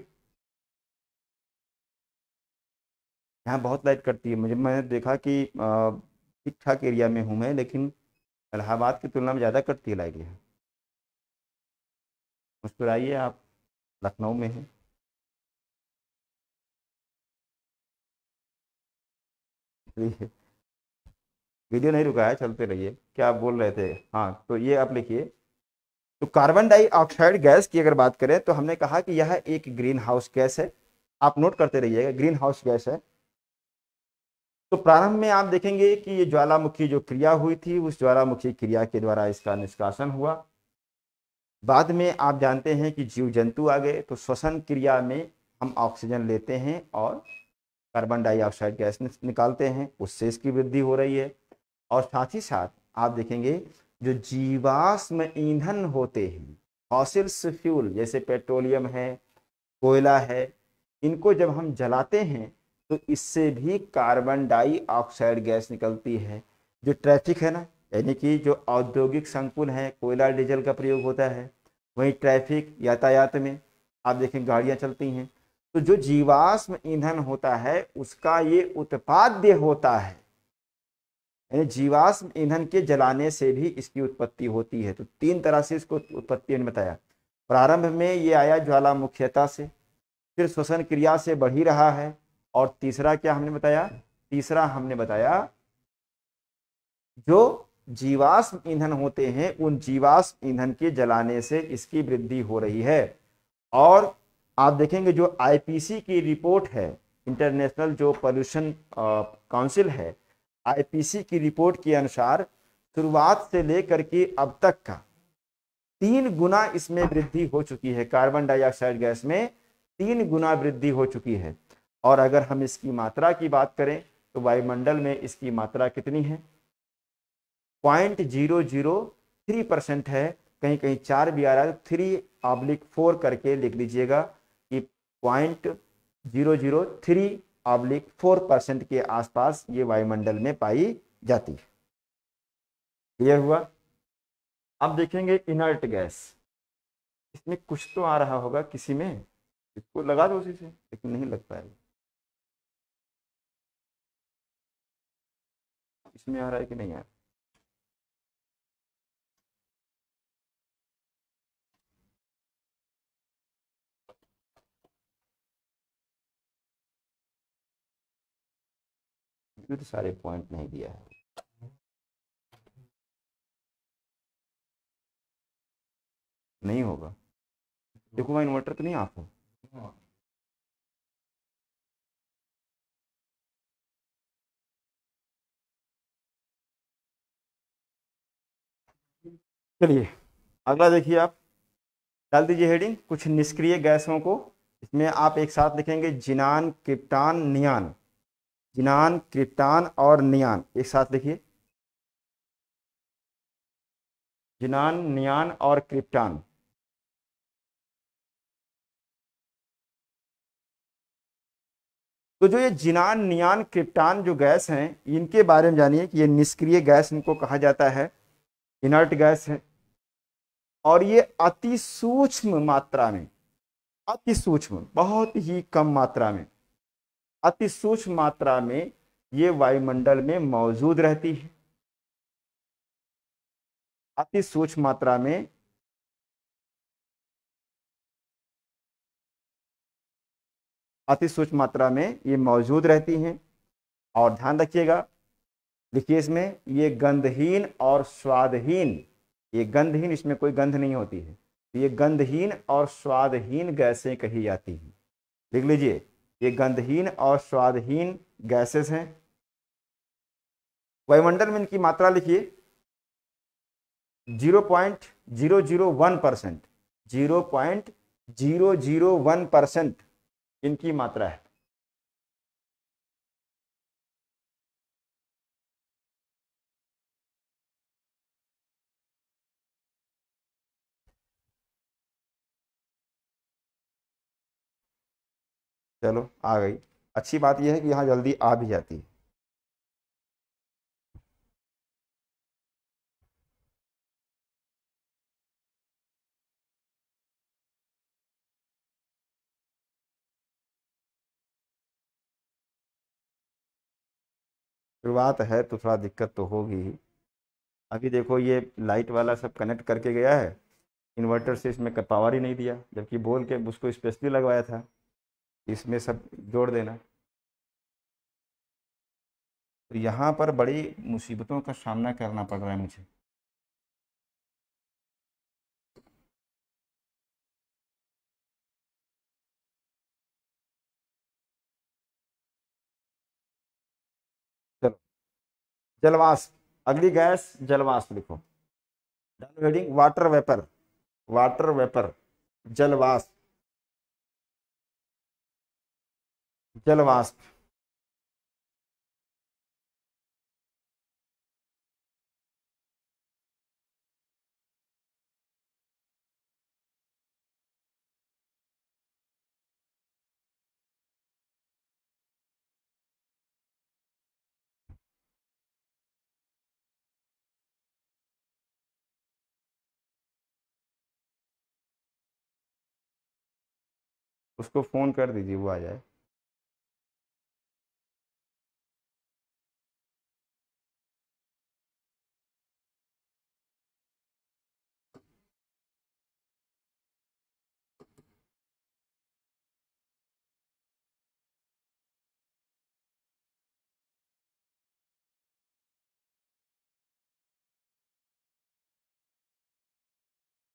यहाँ बहुत लाइट करती है मुझे मैंने देखा कि ठीक ठाक एरिया में हूँ मैं लेकिन इलाहाबाद की तुलना में ज़्यादा करती है लाइट यहाँ मुस्कुराइए आप लखनऊ में हैं वीडियो नहीं रुका है चलते रहिए क्या आप बोल रहे थे हाँ तो ये आप लिखिए तो कार्बन डाइऑक्साइड गैस की अगर बात करें तो हमने कहा कि यह एक ग्रीन हाउस गैस है आप नोट करते रहिएगा ग्रीन हाउस गैस है तो प्रारंभ में आप देखेंगे कि ये ज्वालामुखी जो क्रिया हुई थी उस ज्वालामुखी क्रिया के द्वारा इसका निष्कासन हुआ बाद में आप जानते हैं कि जीव जंतु आ गए तो श्वसन क्रिया में हम ऑक्सीजन लेते हैं और कार्बन डाइऑक्साइड गैस निकालते हैं उससे इसकी वृद्धि हो रही है और साथ ही साथ आप देखेंगे जो जीवाश्म ईंधन होते हैं फॉसिल्स फ्यूल जैसे पेट्रोलियम है कोयला है इनको जब हम जलाते हैं तो इससे भी कार्बन डाइऑक्साइड गैस निकलती है जो ट्रैफिक है ना यानी कि जो औद्योगिक संकुल है कोयला डीजल का प्रयोग होता है वहीं ट्रैफिक यातायात में आप देखें गाड़ियाँ चलती हैं तो जो जीवाश्म ईंधन होता है उसका ये उत्पाद्य होता है यानी जीवाश्म ईंधन के जलाने से भी इसकी उत्पत्ति होती है तो तीन तरह से इसको उत्पत्ति बताया प्रारंभ में ये आया ज्वालामुख्यता से फिर श्वसन क्रिया से बढ़ ही रहा है और तीसरा क्या हमने बताया तीसरा हमने बताया जो जीवाश्म ईंधन होते हैं उन जीवाश्म ईंधन के जलाने से इसकी वृद्धि हो रही है और आप देखेंगे जो आईपीसी की रिपोर्ट है इंटरनेशनल जो पॉल्यूशन काउंसिल है आईपीसी की रिपोर्ट के अनुसार शुरुआत से लेकर के अब तक का तीन गुना इसमें वृद्धि हो चुकी है कार्बन डाइऑक्साइड गैस में तीन गुना वृद्धि हो चुकी है और अगर हम इसकी मात्रा की बात करें तो वायुमंडल में इसकी मात्रा कितनी है point zero zero three percent है कहीं कहीं चार भी आ रहा है थ्री ऑब्लिक फोर करके लिख दीजिएगा कि पॉइंट जीरो जीरो थ्री अब्लिक फोर परसेंट के आसपास ये वायुमंडल में पाई जाती है क्लियर हुआ अब देखेंगे इनर्ट गैस इसमें कुछ तो आ रहा होगा किसी में इसको लगा दो उसी से लेकिन नहीं लग पाएगा इसमें आ रहा है कि नहीं आ रहा क्योंकि तो सारे पॉइंट नहीं दिया है नहीं होगा देखो भाई इन्वर्टर तो नहीं आता चलिए अगला देखिए आप डाल दीजिए हेडिंग कुछ निष्क्रिय गैसों को इसमें आप एक साथ लिखेंगे जिनान किप्टान नियान जिनान क्रिप्टान और नियान एक साथ लिखिए जिनान नियान और क्रिप्टान तो जो ये जिनान नियान क्रिप्टान जो गैस हैं इनके बारे में जानिए कि ये निष्क्रिय गैस इनको कहा जाता है इनर्ट गैस है और ये अति सूक्ष्म मात्रा में अति सूक्ष्म बहुत ही कम मात्रा में अति सूक्ष्म मात्रा में ये वायुमंडल में मौजूद रहती है अति सूक्ष्म मात्रा में अति सूक्ष्म मात्रा में ये मौजूद रहती हैं और ध्यान रखिएगा देखिए इसमें ये गंधहीन और स्वादहीन ये गंधहीन इसमें कोई गंध नहीं होती है ये गंधहीन और स्वादहीन गैसें कही जाती हैं लिख लीजिए ये गंधहीन और स्वादहीन गैसेस हैं वायुमंडल में इनकी मात्रा लिखिए zero point zero zero one percent zero point zero zero one percent इनकी मात्रा है चलो आ गई अच्छी बात यह है कि यहाँ जल्दी आ भी जाती है शुरुआत है तो थोड़ा दिक्कत तो होगी अभी देखो ये लाइट वाला सब कनेक्ट करके गया है इन्वर्टर से इसमें पावर ही नहीं दिया जबकि बोल के उसको स्पेशली लगवाया था इसमें सब जोड़ देना तो यहाँ पर बड़ी मुसीबतों का सामना करना पड़ रहा है मुझे जलवास अगली गैस जलवास लिखो डन heading water vapour water vapour जलवास जलवाष्प उसको फ़ोन कर दीजिए वो आ जाए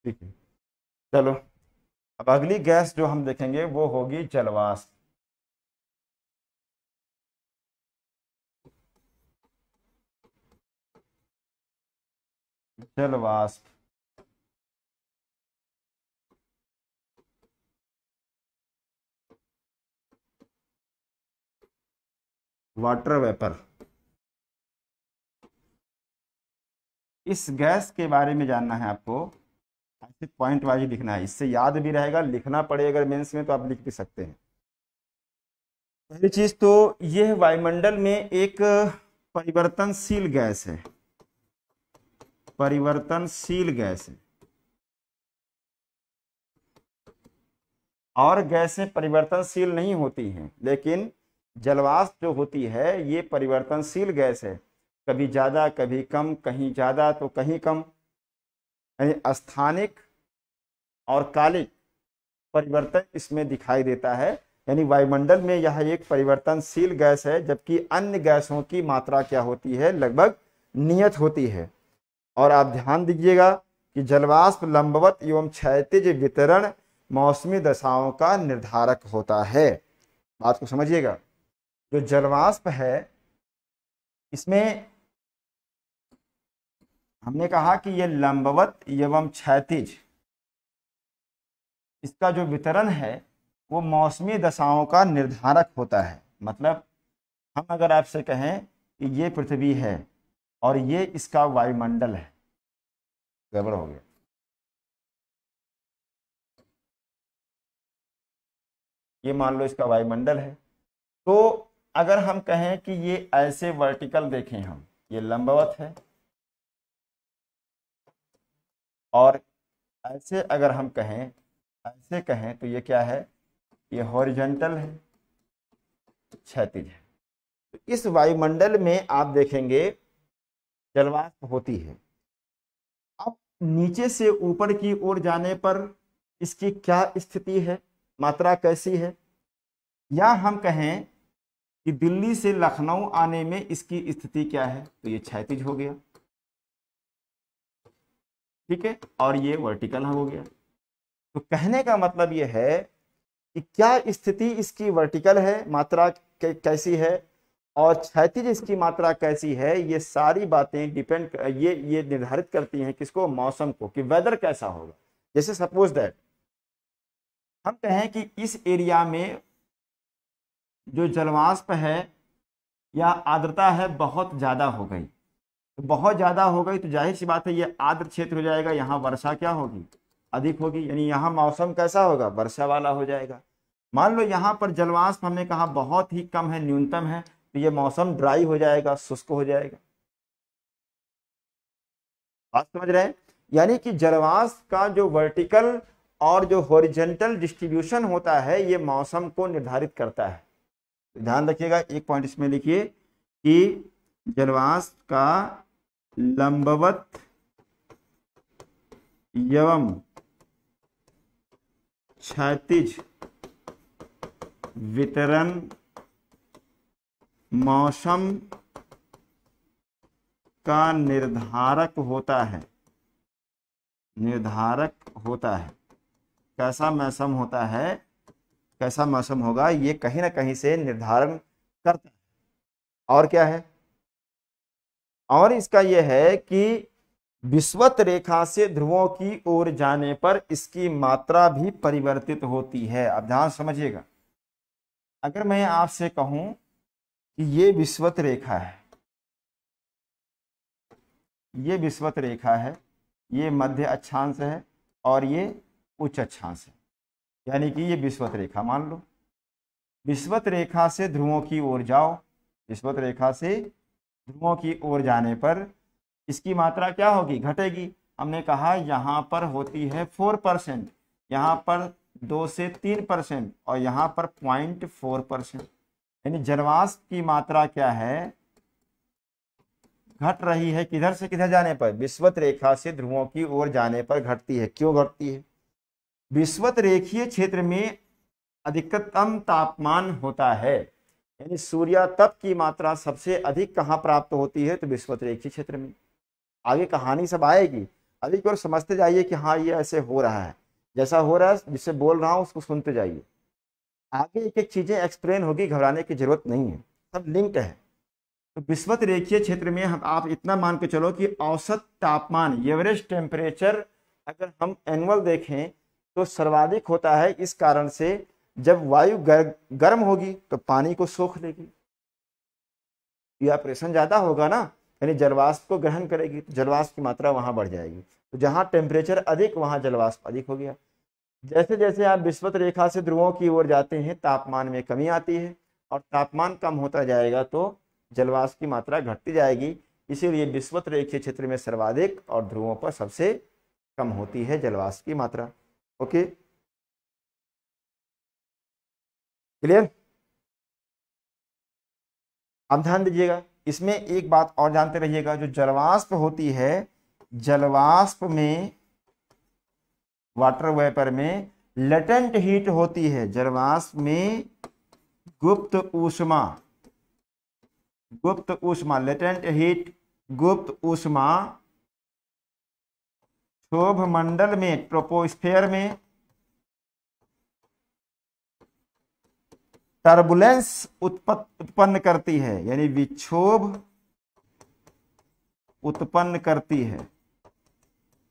ठीक है चलो अब अगली गैस जो हम देखेंगे वो होगी जलवास जलवास वाटर वेपर इस गैस के बारे में जानना है आपको सिर्फ पॉइंट वाइज लिखना है इससे याद भी रहेगा लिखना पड़ेगा अगर मेंस में तो आप लिख भी सकते हैं पहली चीज तो यह वायुमंडल में एक परिवर्तनशील गैस है परिवर्तनशील गैस है और गैसें परिवर्तनशील नहीं होती हैं लेकिन जलवाष्प जो होती है ये परिवर्तनशील गैस है कभी ज़्यादा कभी कम कहीं ज़्यादा तो कहीं कम स्थानिक और काले परिवर्तन इसमें दिखाई देता है यानी वायुमंडल में यह एक परिवर्तनशील गैस है जबकि अन्य गैसों की मात्रा क्या होती है लगभग नियत होती है और आप ध्यान दीजिएगा कि जलवाष्प लंबवत एवं क्षैतिज वितरण मौसमी दशाओं का निर्धारक होता है बात को समझिएगा जो जलवाष्प है इसमें हमने कहा कि यह लंबवत एवं क्षैतिज इसका जो वितरण है वो मौसमी दशाओं का निर्धारक होता है मतलब हम अगर आपसे कहें कि ये पृथ्वी है और ये इसका वायुमंडल है गड़बड़ हो गया ये मान लो इसका वायुमंडल है तो अगर हम कहें कि ये ऐसे वर्टिकल देखें हम ये लंबवत है और ऐसे अगर हम कहें ऐसे कहें तो ये क्या है ये हॉरिजेंटल है क्षैतिज है तो इस वायुमंडल में आप देखेंगे जलवाष्प होती है अब नीचे से ऊपर की ओर जाने पर इसकी क्या स्थिति है मात्रा कैसी है या हम कहें कि दिल्ली से लखनऊ आने में इसकी स्थिति क्या है तो ये क्षैतिज हो गया ठीक है और ये वर्टिकल हो गया तो कहने का मतलब यह है कि क्या स्थिति इसकी वर्टिकल है मात्रा कैसी है और क्षैतिज इसकी मात्रा कैसी है ये सारी बातें डिपेंड ये ये निर्धारित करती हैं किसको मौसम को कि वेदर कैसा होगा जैसे सपोज दैट हम कहें कि इस एरिया में जो जलवाष्प है या आर्द्रता है बहुत ज़्यादा हो गई तो बहुत ज़्यादा हो गई तो जाहिर सी बात है ये आर्द्र क्षेत्र हो जाएगा यहाँ वर्षा क्या होगी अधिक होगी यानी यहाँ मौसम कैसा होगा वर्षा वाला हो जाएगा मान लो यहाँ पर जलवाष्प हमने कहा बहुत ही कम है न्यूनतम है तो ये मौसम ड्राई हो जाएगा शुष्क हो जाएगा बात समझ रहे हैं यानी कि जलवाष्प का जो वर्टिकल और जो हॉरिजेंटल डिस्ट्रीब्यूशन होता है ये मौसम को निर्धारित करता है ध्यान रखिएगा एक पॉइंट इसमें लिखिए कि जलवास का लंबवत एवं क्षतिज वितरण मौसम का निर्धारक होता है निर्धारक होता है कैसा मौसम होता है कैसा मौसम होगा ये कहीं ना कहीं से निर्धारण करता है और क्या है और इसका यह है कि विश्वत रेखा से ध्रुवों की ओर जाने पर इसकी मात्रा भी परिवर्तित होती है अब ध्यान समझिएगा अगर मैं आपसे कहूं कि ये विश्वत रेखा है ये विश्वत रेखा है ये मध्य अक्षांश है और ये उच्च अक्षांश है यानी कि ये विश्वत रेखा मान लो विश्वत रेखा से ध्रुवों की ओर जाओ विश्वत रेखा से ध्रुवों की ओर जाने पर इसकी मात्रा क्या होगी घटेगी हमने कहा यहाँ पर होती है फोर परसेंट यहाँ पर दो से तीन परसेंट और यहाँ पर पॉइंट फोर परसेंट यानी जलवास की मात्रा क्या है घट रही है किधर से किधर जाने पर विश्वत रेखा से ध्रुवों की ओर जाने पर घटती है क्यों घटती है विश्वत रेखीय क्षेत्र में अधिकतम तापमान होता है यानी सूर्या तप की मात्रा सबसे अधिक कहाँ प्राप्त होती है तो विश्वत रेखीय क्षेत्र में आगे कहानी सब आएगी अभी की समझते जाइए कि हाँ ये ऐसे हो रहा है जैसा हो रहा है जिससे बोल रहा हूँ उसको सुनते जाइए आगे एक एक चीज़ें एक्सप्लेन होगी घबराने की जरूरत नहीं है सब लिंक है तो विस्वत रेखीय क्षेत्र में हम आप इतना मान के चलो कि औसत तापमान एवरेज टेम्परेचर अगर हम एनुअल देखें तो सर्वाधिक होता है इस कारण से जब वायु गर, गर्म होगी तो पानी को सोख लेगी या ऑपरेशन ज़्यादा होगा ना यानी जलवाष्प को ग्रहण करेगी तो जलवाष्प की मात्रा वहाँ बढ़ जाएगी तो जहाँ टेम्परेचर अधिक वहाँ जलवाष्प अधिक हो गया जैसे जैसे आप विस्वत रेखा से ध्रुवों की ओर जाते हैं तापमान में कमी आती है और तापमान कम होता जाएगा तो जलवाष्प की मात्रा घटती जाएगी इसीलिए विस्वत रेखीय क्षेत्र में सर्वाधिक और ध्रुवों पर सबसे कम होती है जलवाष्प की मात्रा ओके क्लियर आप ध्यान दीजिएगा इसमें एक बात और जानते रहिएगा जो जलवाष्प होती है जलवाष्प में वाटर वेपर में लेटेंट हीट होती है जलवाष्प में गुप्त ऊष्मा गुप्त ऊष्मा लेटेंट हीट गुप्त ऊष्मा शोभ मंडल में ट्रोपोस्फेयर में टर्बुलेंस उत्पन्न करती है यानी विक्षोभ उत्पन्न करती है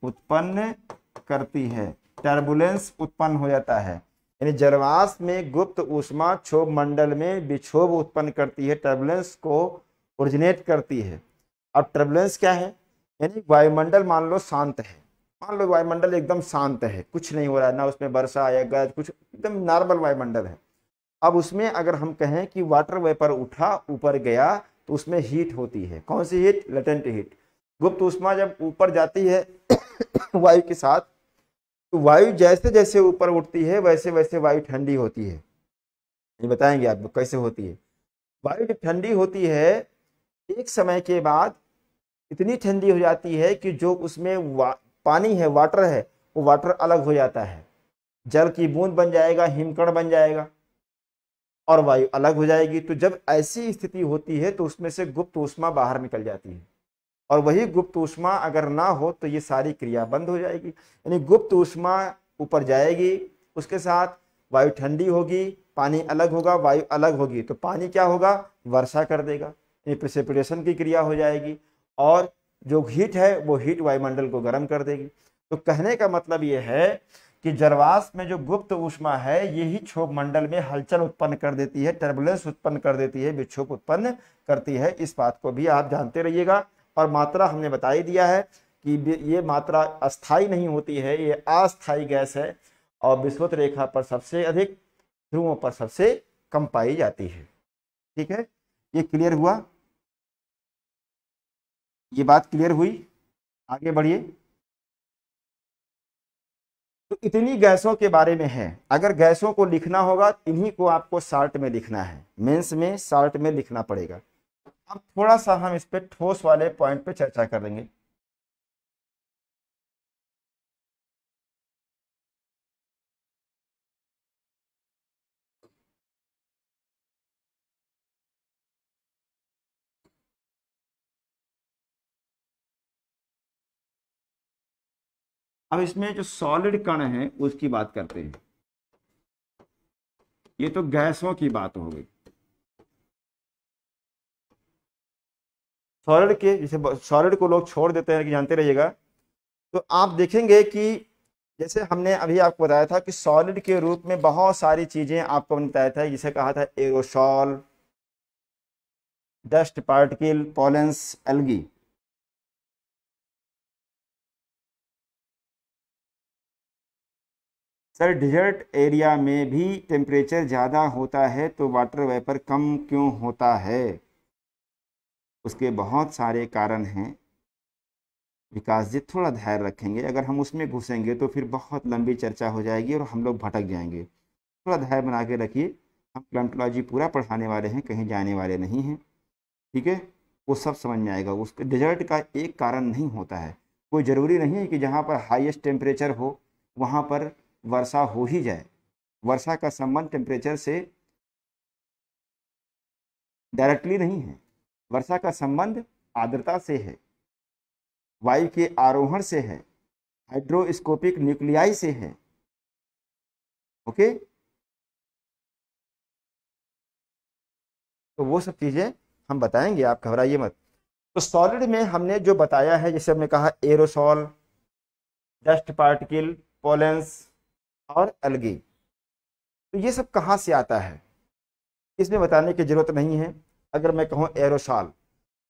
उत्पन्न करती है टर्बुलेंस उत्पन्न हो जाता है यानी जलवास में गुप्त ऊष्मा क्षोभ मंडल में विक्षोभ उत्पन्न करती है टर्बुलेंस को ओरिजिनेट करती है अब टर्बुलेंस क्या है यानी वायुमंडल मान लो शांत है मान लो वायुमंडल एकदम शांत है कुछ नहीं हो रहा है ना उसमें वर्षा या गज कुछ एकदम नॉर्मल वायुमंडल है अब उसमें अगर हम कहें कि वाटर वेपर उठा ऊपर गया तो उसमें हीट होती है कौन सी हीट लेटेंट हीट गुप्त उष्मा जब ऊपर जाती है वायु के साथ तो वायु जैसे जैसे ऊपर उठती है वैसे वैसे वायु ठंडी होती है ये बताएंगे आप कैसे होती है वायु जब ठंडी होती है एक समय के बाद इतनी ठंडी हो जाती है कि जो उसमें पानी है वाटर है वो वाटर अलग हो जाता है जल की बूंद बन जाएगा हिमकण बन जाएगा और वायु अलग हो जाएगी तो जब ऐसी स्थिति होती है तो उसमें से गुप्त ऊष्मा बाहर निकल जाती है और वही गुप्त ऊष्मा अगर ना हो तो ये सारी क्रिया बंद हो जाएगी यानी गुप्त ऊष्मा ऊपर जाएगी उसके साथ वायु ठंडी होगी पानी अलग होगा वायु अलग होगी तो पानी क्या होगा वर्षा कर देगा यानी प्रिसिपिटेशन की क्रिया हो जाएगी और जो हीट है वो हीट वायुमंडल को गर्म कर देगी तो कहने का मतलब ये है कि जरवास में जो गुप्त ऊष्मा है यही क्षोभ मंडल में हलचल उत्पन्न कर देती है टर्बुलेंस उत्पन्न कर देती है विक्षोभ उत्पन्न करती है इस बात को भी आप जानते रहिएगा और मात्रा हमने बताई दिया है कि ये मात्रा अस्थाई नहीं होती है ये अस्थाई गैस है और विस्वत रेखा पर सबसे अधिक ध्रुवों पर सबसे कम पाई जाती है ठीक है ये क्लियर हुआ ये बात क्लियर हुई आगे बढ़िए तो इतनी गैसों के बारे में है अगर गैसों को लिखना होगा इन्हीं को आपको शार्ट में लिखना है मेंस में शार्ट में लिखना पड़ेगा अब थोड़ा सा हम इस पर ठोस वाले पॉइंट पे चर्चा करेंगे अब इसमें जो सॉलिड कण है उसकी बात करते हैं ये तो गैसों की बात हो गई सॉलिड के जैसे सॉलिड को लोग छोड़ देते हैं कि जानते रहिएगा तो आप देखेंगे कि जैसे हमने अभी आपको बताया था कि सॉलिड के रूप में बहुत सारी चीज़ें आपको बताया था जिसे कहा था aerosol dust particle pollens algae sir desert area में भी टेम्परेचर ज़्यादा होता है तो वाटर वेपर कम क्यों होता है उसके बहुत सारे कारण हैं विकास जी थोड़ा धैर्य रखेंगे अगर हम उसमें घुसेंगे तो फिर बहुत लंबी चर्चा हो जाएगी और हम लोग भटक जाएंगे थोड़ा धैर्य बना के रखिए हम क्लम्पलॉजी पूरा पढ़ाने वाले हैं कहीं जाने वाले नहीं हैं ठीक है वो सब समझ में आएगा उसके डिजर्ट का एक कारण नहीं होता है कोई ज़रूरी नहीं है कि जहाँ पर हाइएस्ट टेम्परेचर हो वहाँ पर वर्षा हो ही जाए वर्षा का संबंध टेम्परेचर से डायरेक्टली नहीं है वर्षा का संबंध आर्द्रता से है वायु के आरोहण से है हाइड्रोस्कोपिक न्यूक्लियाई से है ओके तो वो सब चीज़ें हम बताएंगे आप घबराइए मत तो सॉलिड में हमने जो बताया है जैसे हमने कहा एरोसॉल डस्ट पार्टिकल पोलेंस और अलगी तो ये सब कहाँ से आता है इसमें बताने की ज़रूरत नहीं है अगर मैं कहूँ एरोसाल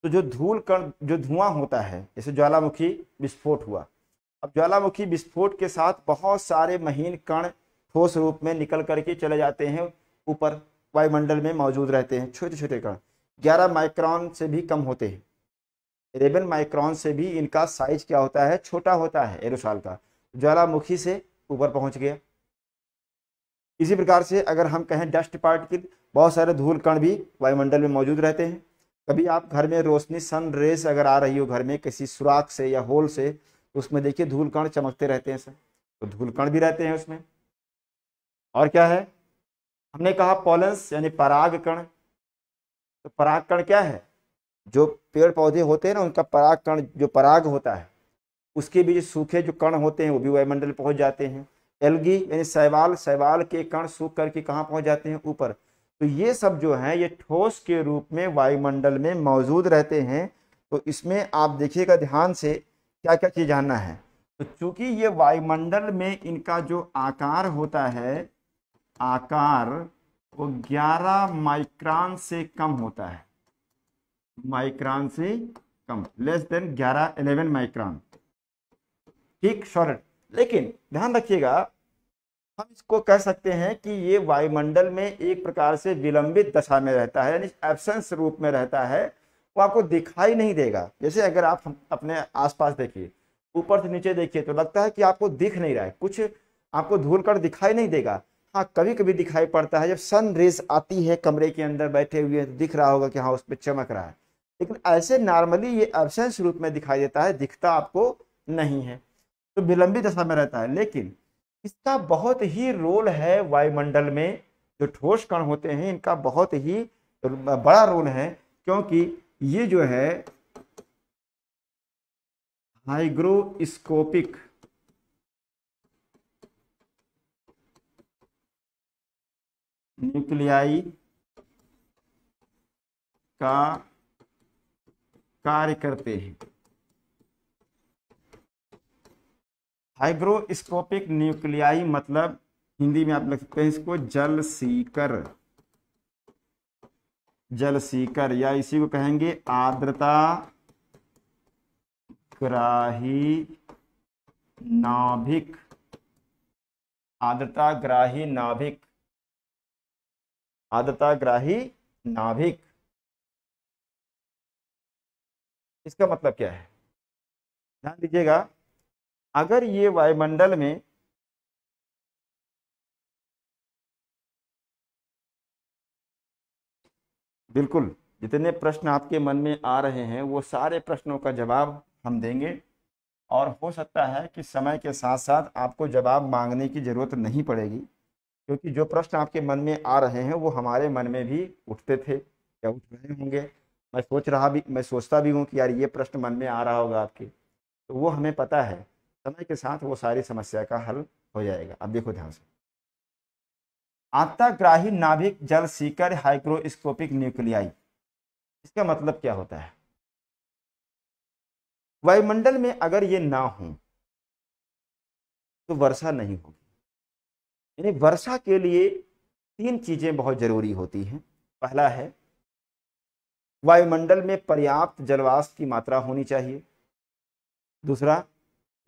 तो जो धूल कण जो धुआं होता है जैसे ज्वालामुखी विस्फोट हुआ अब ज्वालामुखी विस्फोट के साथ बहुत सारे महीन कण ठोस रूप में निकल करके चले जाते हैं ऊपर वायुमंडल में मौजूद रहते हैं छोटे छोटे कण 11 माइक्रॉन से भी कम होते हैं इलेवन माइक्रॉन से भी इनका साइज क्या होता है छोटा होता है एरोसाल का ज्वालामुखी से ऊपर पहुंच गया इसी प्रकार से अगर हम कहें डस्ट पार्टिकल बहुत सारे धूल कण भी वायुमंडल में मौजूद रहते हैं कभी आप घर में रोशनी सन रेस अगर आ रही हो घर में किसी सुराख से या होल से तो उसमें देखिए धूल कण चमकते रहते हैं सर तो धूल कण भी रहते हैं उसमें और क्या है हमने कहा पॉलेंस यानी पराग कण तो पराग कण क्या है जो पेड़ पौधे होते हैं ना उनका पराग कण जो पराग होता है उसके भी जो सूखे जो कण होते हैं वो भी वायुमंडल पहुंच जाते हैं एलगी यानी शैवाल शैवाल के कण सूख करके कहाँ पहुँच जाते हैं ऊपर तो ये सब जो है ये ठोस के रूप में वायुमंडल में मौजूद रहते हैं तो इसमें आप देखिएगा ध्यान से क्या क्या चीज़ जानना है तो चूंकि ये वायुमंडल में इनका जो आकार होता है आकार वो 11 माइक्रॉन से कम होता है माइक्रॉन से कम लेस देन 11 11 माइक्रॉन ठीक शॉर्ट लेकिन ध्यान रखिएगा हम इसको कह सकते हैं कि ये वायुमंडल में एक प्रकार से विलंबित दशा में रहता है यानी एब्सेंस रूप में रहता है वो आपको दिखाई नहीं देगा जैसे अगर आप अपने आसपास देखिए ऊपर से नीचे देखिए तो लगता है कि आपको दिख नहीं रहा है कुछ आपको धूल कर दिखाई नहीं देगा हाँ कभी कभी दिखाई पड़ता है जब सन रेज आती है कमरे के अंदर बैठे हुए तो दिख रहा होगा कि हाँ उस पर चमक रहा है लेकिन ऐसे नॉर्मली ये एब्सेंस रूप में दिखाई देता है दिखता आपको नहीं है तो विलंबित दशा में रहता है लेकिन इसका बहुत ही रोल है वायुमंडल में जो ठोस कण होते हैं इनका बहुत ही बड़ा रोल है क्योंकि ये जो है हाइग्रोस्कोपिक न्यूक्लियाई का कार्य करते हैं हाइब्रोस्कोपिक न्यूक्लियाई मतलब हिंदी में आप लिख सकते हैं इसको जल सीकर जल सीकर या इसी को कहेंगे आर्द्रता ग्राही नाभिक आर्द्रता ग्राही नाभिक आर्द्रता ग्राही नाभिक इसका मतलब क्या है ध्यान दीजिएगा अगर ये वायुमंडल में बिल्कुल जितने प्रश्न आपके मन में आ रहे हैं वो सारे प्रश्नों का जवाब हम देंगे और हो सकता है कि समय के साथ साथ आपको जवाब मांगने की ज़रूरत नहीं पड़ेगी क्योंकि जो प्रश्न आपके मन में आ रहे हैं वो हमारे मन में भी उठते थे या उठ रहे होंगे मैं सोच रहा भी मैं सोचता भी हूँ कि यार ये प्रश्न मन में आ रहा होगा आपके तो वो हमें पता है समय के साथ वो सारी समस्या का हल हो जाएगा अब देखो ध्यान से आत्ताग्राही नाभिक जल सीकर हाइक्रोस्कोपिक न्यूक्लियाई इसका मतलब क्या होता है वायुमंडल में अगर ये ना हो तो वर्षा नहीं होगी यानी वर्षा के लिए तीन चीज़ें बहुत ज़रूरी होती हैं पहला है वायुमंडल में पर्याप्त जलवाष्प की मात्रा होनी चाहिए दूसरा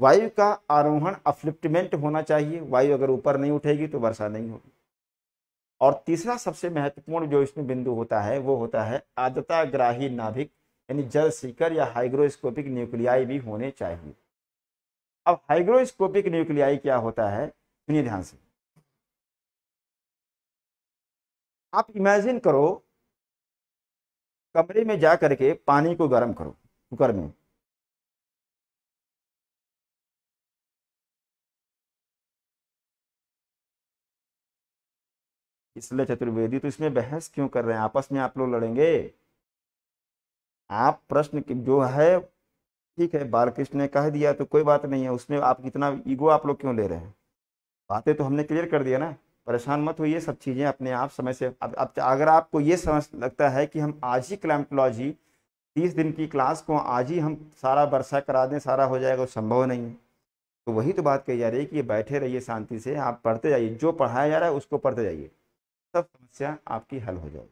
वायु का आरोहण अफ्लिप्टमेंट होना चाहिए वायु अगर ऊपर नहीं उठेगी तो वर्षा नहीं होगी और तीसरा सबसे महत्वपूर्ण जो इसमें बिंदु होता है वो होता है आदताग्राही नाभिक यानी जल सीकर या हाइग्रोस्कोपिक न्यूक्लियाई भी होने चाहिए अब हाइग्रोस्कोपिक न्यूक्लियाई क्या होता है सुनिए ध्यान से आप इमेजिन करो कमरे में जा करके पानी को गर्म करो कुकर में इसलिए चतुर्वेदी तो इसमें बहस क्यों कर रहे हैं आपस में आप लोग लड़ेंगे आप प्रश्न जो है ठीक है बालकृष्ण ने कह दिया तो कोई बात नहीं है उसमें आप कितना ईगो आप लोग क्यों ले रहे हैं बातें तो हमने क्लियर कर दिया ना परेशान मत हो ये सब चीज़ें अपने आप समय से अब अब अगर आपको ये समझ लगता है कि हम आज ही क्लाइमेटोलॉजी तीस दिन की क्लास को आज ही हम सारा वर्षा करा दें सारा हो जाएगा संभव नहीं है तो वही तो बात कही जा रही है कि बैठे रहिए शांति से आप पढ़ते जाइए जो पढ़ाया जा रहा है उसको पढ़ते जाइए सब समस्या आपकी हल हो जाएगी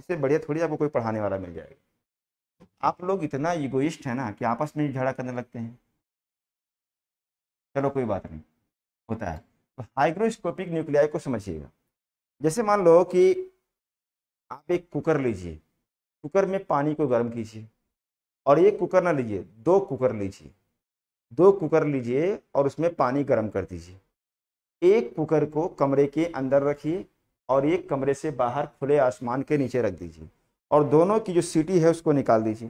इससे बढ़िया थोड़ी आपको कोई पढ़ाने वाला मिल जाएगा आप लोग इतना ईगोइस्ट है ना कि आपस में झगड़ा करने लगते हैं चलो कोई बात नहीं होता है तो हाइग्रोस्कोपिक न्यूक्लियाई को समझिएगा जैसे मान लो कि आप एक कुकर लीजिए कुकर में पानी को गर्म कीजिए और ये कुकर ना लीजिए दो कुकर लीजिए दो कुकर लीजिए और उसमें पानी गर्म कर दीजिए एक कुकर को कमरे के अंदर रखिए और एक कमरे से बाहर खुले आसमान के नीचे रख दीजिए और दोनों की जो सीटी है उसको निकाल दीजिए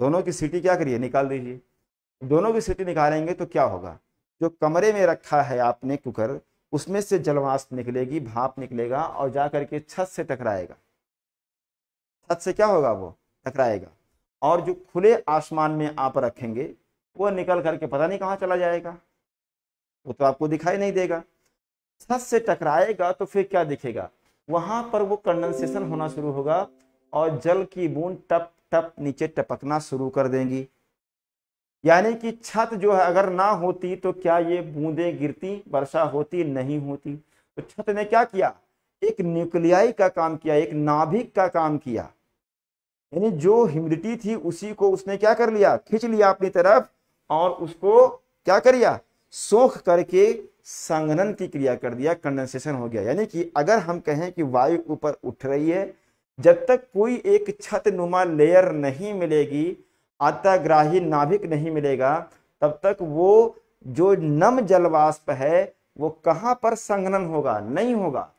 दोनों की सीटी क्या करिए निकाल दीजिए दोनों की सीटी निकालेंगे तो क्या होगा जो कमरे में रखा है आपने कुकर उसमें से जलवाष्प निकलेगी भाप निकलेगा और जा करके छत से टकराएगा छत से क्या होगा वो टकराएगा और जो खुले आसमान में आप रखेंगे वो निकल करके पता नहीं कहाँ चला जाएगा वो तो आपको दिखाई नहीं देगा छत से टकराएगा तो फिर क्या दिखेगा वहां पर वो कंडेंसेशन होना शुरू होगा और जल की बूंद टप टप नीचे टपकना शुरू कर देंगी यानी कि छत जो है अगर ना होती तो क्या ये बूंदें गिरती वर्षा होती नहीं होती तो छत ने क्या किया एक न्यूक्लियाई का काम किया एक नाभिक का काम किया यानी जो ह्यूमिडिटी थी उसी को उसने क्या कर लिया खींच लिया अपनी तरफ और उसको क्या कर लिया सोख करके संघनन की क्रिया कर दिया कंडेंसेशन हो गया यानी कि अगर हम कहें कि वायु ऊपर उठ रही है जब तक कोई एक छत नुमा लेयर नहीं मिलेगी आताग्राही नाभिक नहीं मिलेगा तब तक वो जो नम जलवाष्प है वो कहाँ पर संघनन होगा नहीं होगा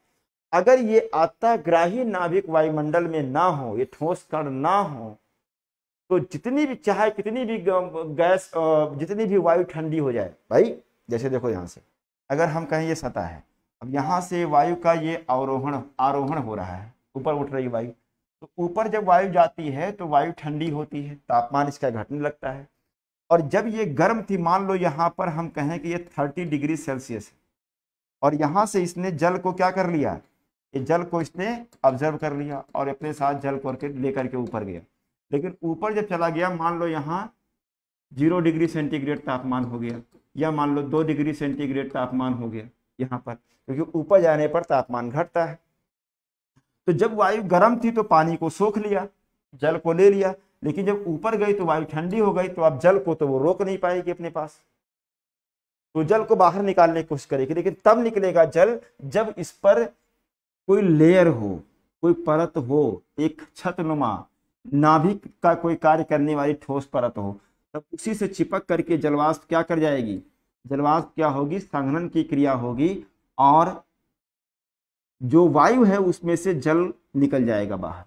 अगर ये आताग्राही नाभिक वायुमंडल में ना हो ये ठोस कण ना हो तो जितनी भी चाहे कितनी भी गैस जितनी भी वायु ठंडी हो जाए भाई जैसे देखो यहाँ से अगर हम कहें ये सतह है अब यहाँ से वायु का ये अवरोहण आरोहण हो रहा है ऊपर उठ रही वायु तो ऊपर जब वायु जाती है तो वायु ठंडी होती है तापमान इसका घटने लगता है और जब ये गर्म थी मान लो यहाँ पर हम कहें कि ये थर्टी डिग्री सेल्सियस है और यहाँ से इसने जल को क्या कर लिया ये जल को इसने ऑब्जर्व कर लिया और अपने साथ जल करके लेकर के ऊपर गया लेकिन ऊपर जब चला गया मान लो यहाँ जीरो डिग्री सेंटीग्रेड तापमान हो गया या मान लो दो डिग्री सेंटीग्रेड तापमान हो गया यहाँ पर क्योंकि ऊपर जाने पर तापमान घटता है तो जब वायु गर्म थी तो पानी को सोख लिया जल को ले लिया लेकिन जब ऊपर गई तो वायु ठंडी हो गई तो अब जल को तो वो रोक नहीं पाएगी अपने पास तो जल को बाहर निकालने की कोशिश करेगी लेकिन तब निकलेगा जल जब इस पर कोई लेयर हो कोई परत हो एक छतनुमा नाभिक का कोई कार्य करने वाली ठोस परत हो तब उसी से चिपक करके जलवाष्प क्या कर जाएगी जलवाष्प क्या होगी संघनन की क्रिया होगी और जो वायु है उसमें से जल निकल जाएगा बाहर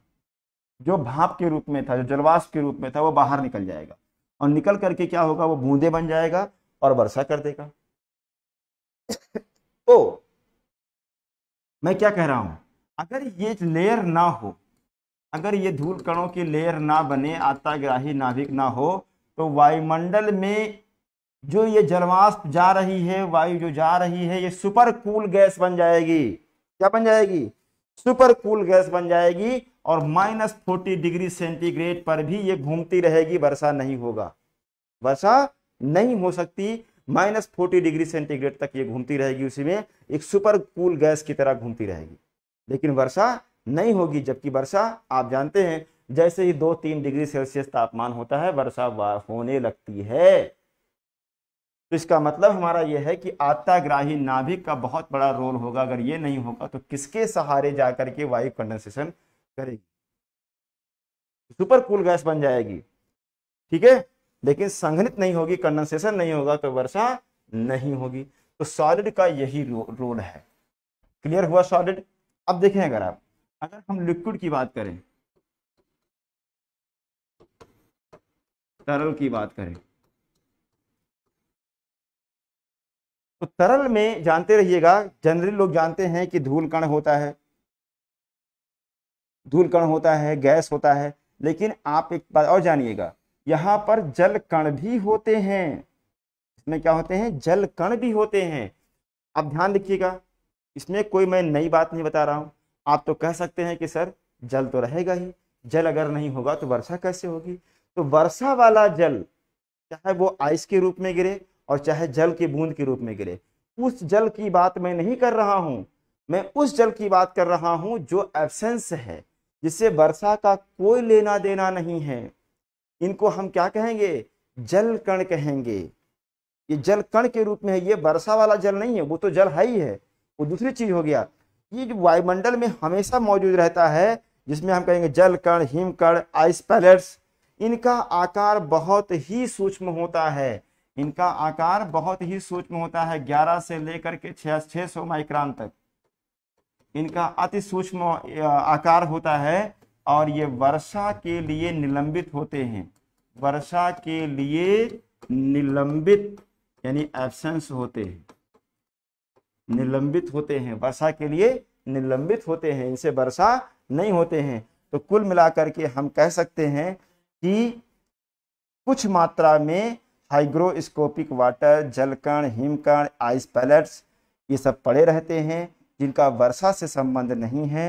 जो भाप के रूप में था जो जलवाष्प के रूप में था वो बाहर निकल जाएगा और निकल करके क्या होगा वो बूंदे बन जाएगा और वर्षा कर देगा तो मैं क्या कह रहा हूं अगर ये लेयर ना हो अगर ये धूल कणों की लेयर ना बने आताग्राही नाभिक ना हो तो वायुमंडल में जो ये जलवाष्प जा रही है वायु जो जा रही है ये सुपर कूल गैस बन जाएगी क्या बन जाएगी सुपर कूल गैस बन जाएगी और माइनस फोर्टी डिग्री सेंटीग्रेड पर भी ये घूमती रहेगी वर्षा नहीं होगा वर्षा नहीं हो सकती माइनस फोर्टी डिग्री सेंटीग्रेड तक ये घूमती रहेगी उसी में एक सुपर कूल गैस की तरह घूमती रहेगी लेकिन वर्षा नहीं होगी जबकि वर्षा आप जानते हैं जैसे ही दो तीन डिग्री सेल्सियस तापमान होता है वर्षा होने लगती है तो इसका मतलब हमारा यह है कि आत्ताग्राही नाभिक का बहुत बड़ा रोल होगा अगर ये नहीं होगा तो किसके सहारे जाकर के वायु कंडेंसेशन करेगी सुपर कूल गैस बन जाएगी ठीक है लेकिन संघनित नहीं होगी कंडेंसेशन नहीं होगा तो वर्षा नहीं होगी तो सॉलिड का यही रो, रोल है क्लियर हुआ सॉलिड अब देखें अगर आप अगर हम लिक्विड की बात करें तरल की बात करें तो तरल में जानते रहिएगा जनरली लोग जानते हैं कि धूल कण होता है धूल कण होता है गैस होता है लेकिन आप एक बात और जानिएगा यहाँ पर जल कण भी होते हैं इसमें क्या होते हैं जल कण भी होते हैं आप ध्यान रखिएगा इसमें कोई मैं नई बात नहीं बता रहा हूं आप तो कह सकते हैं कि सर जल तो रहेगा ही जल अगर नहीं होगा तो वर्षा कैसे होगी तो वर्षा वाला जल चाहे वो आइस के रूप में गिरे और चाहे जल की बूंद के रूप में गिरे उस जल की बात मैं नहीं कर रहा हूं मैं उस जल की बात कर रहा हूं जो एब्सेंस है जिससे वर्षा का कोई लेना देना नहीं है इनको हम क्या कहेंगे जल कण कहेंगे ये जल कण के रूप में है ये वर्षा वाला जल नहीं है वो तो जल है ही है वो दूसरी चीज हो गया ये जो वायुमंडल में हमेशा मौजूद रहता है जिसमें हम कहेंगे जल कण हिम कण आइस पैलेट्स इनका आकार बहुत ही सूक्ष्म होता है इनका आकार बहुत ही सूक्ष्म होता है 11 से लेकर के छह सौ माइक्रान तक इनका अति सूक्ष्म आकार होता है और ये वर्षा के लिए निलंबित होते हैं वर्षा के लिए निलंबित यानी एब्सेंस होते हैं निलंबित होते हैं वर्षा के लिए निलंबित होते हैं इनसे वर्षा नहीं होते हैं तो कुल मिलाकर के हम कह सकते हैं कि कुछ मात्रा में हाइग्रोस्कोपिक वाटर जलकण हिमकण आइस पैलेट्स ये सब पड़े रहते हैं जिनका वर्षा से संबंध नहीं है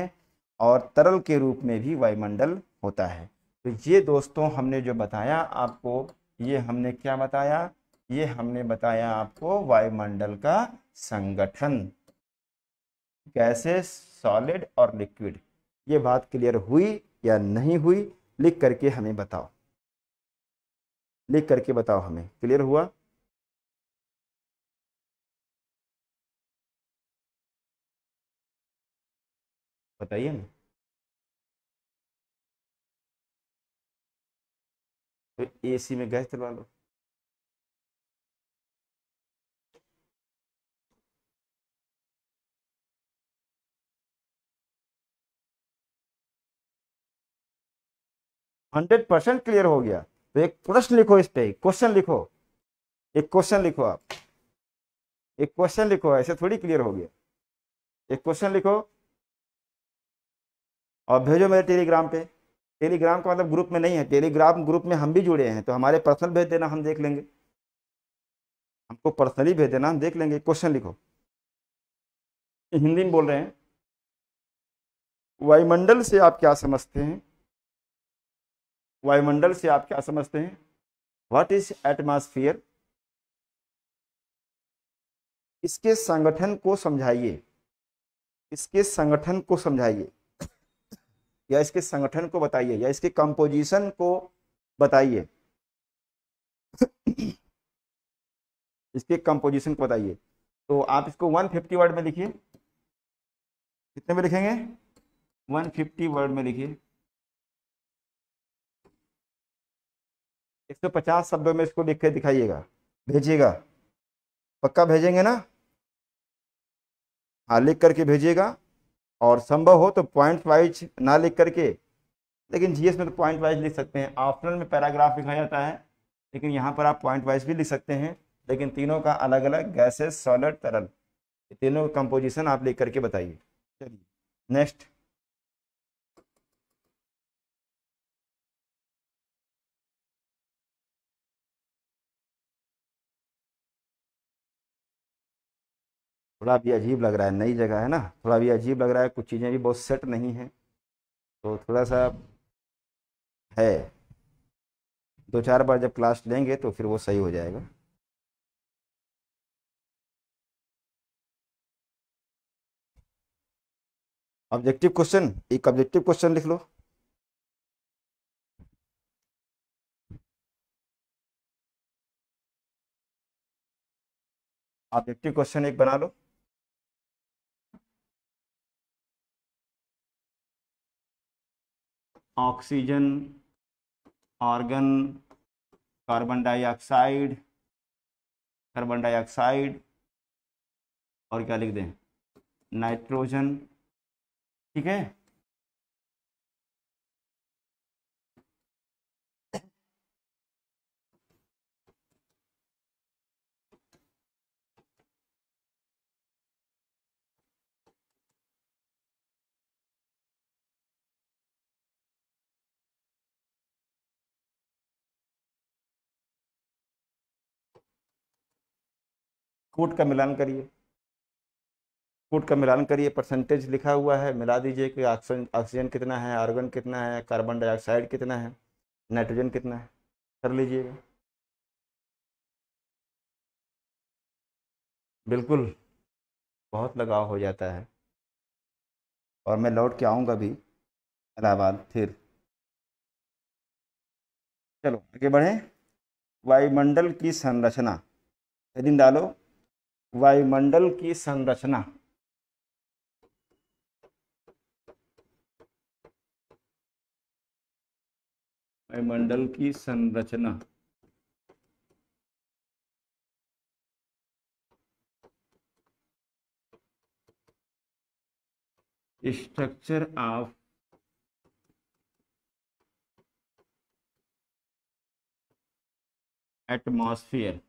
और तरल के रूप में भी वायुमंडल होता है तो ये दोस्तों हमने जो बताया आपको ये हमने क्या बताया ये हमने बताया आपको वायुमंडल का संगठन गैसेस सॉलिड और लिक्विड ये बात क्लियर हुई या नहीं हुई लिख करके हमें बताओ लिख करके बताओ हमें क्लियर हुआ बताइए ना तो एसी में गैस चलवा लो हंड्रेड परसेंट क्लियर हो गया तो एक प्रश्न लिखो इस पे क्वेश्चन लिखो एक क्वेश्चन लिखो आप एक क्वेश्चन लिखो ऐसे थोड़ी क्लियर हो गया एक क्वेश्चन लिखो और भेजो मेरे टेलीग्राम पे टेलीग्राम का मतलब ग्रुप में नहीं है टेलीग्राम ग्रुप में हम भी जुड़े हैं तो हमारे पर्सनल भेज देना हम देख लेंगे हमको पर्सनली भेज देना हम देख लेंगे क्वेश्चन लिखो हिंदी में बोल रहे हैं वायुमंडल से आप क्या समझते हैं वायुमंडल से आप क्या समझते हैं व्हाट इज एटमॉस्फेयर इसके संगठन को समझाइए इसके संगठन को समझाइए या इसके संगठन को बताइए या इसके कंपोजिशन को बताइए इसके कंपोजिशन को बताइए तो आप इसको 150 वर्ड में लिखिए कितने में लिखेंगे 150 वर्ड में लिखिए एक सौ पचास शब्दों में इसको लिख के दिखाइएगा भेजिएगा पक्का भेजेंगे ना हाँ लिख करके भेजिएगा और संभव हो तो पॉइंट वाइज ना लिख करके लेकिन जीएस में तो पॉइंट वाइज लिख सकते हैं ऑप्शनल में पैराग्राफ लिखा जाता है लेकिन यहाँ पर आप पॉइंट वाइज भी लिख सकते हैं लेकिन तीनों का अलग अलग गैसेस सॉलिड तरल तीनों का कंपोजिशन आप लिख करके बताइए चलिए नेक्स्ट थोड़ा भी अजीब लग रहा है नई जगह है ना थोड़ा भी अजीब लग रहा है कुछ चीज़ें भी बहुत सेट नहीं हैं तो थोड़ा सा है दो चार बार जब क्लास लेंगे तो फिर वो सही हो जाएगा ऑब्जेक्टिव क्वेश्चन एक ऑब्जेक्टिव क्वेश्चन लिख लो ऑब्जेक्टिव क्वेश्चन एक बना लो oxygen argon carbon dioxide carbon dioxide और क्या लिख दें नाइट्रोजन ठीक है कोट का मिलान करिए कोट का मिलान करिए परसेंटेज लिखा हुआ है मिला दीजिए कि ऑक्सीजन कितना है आर्गन कितना है कार्बन डाइऑक्साइड कितना है नाइट्रोजन कितना है कर लीजिएगा बिल्कुल बहुत लगाव हो जाता है और मैं लौट के आऊँगा भी इलाहाबाद फिर चलो आगे बढ़ें वायुमंडल की संरचना दिन डालो वायुमंडल की संरचना वायुमंडल की संरचना स्ट्रक्चर ऑफ एटमॉस्फेयर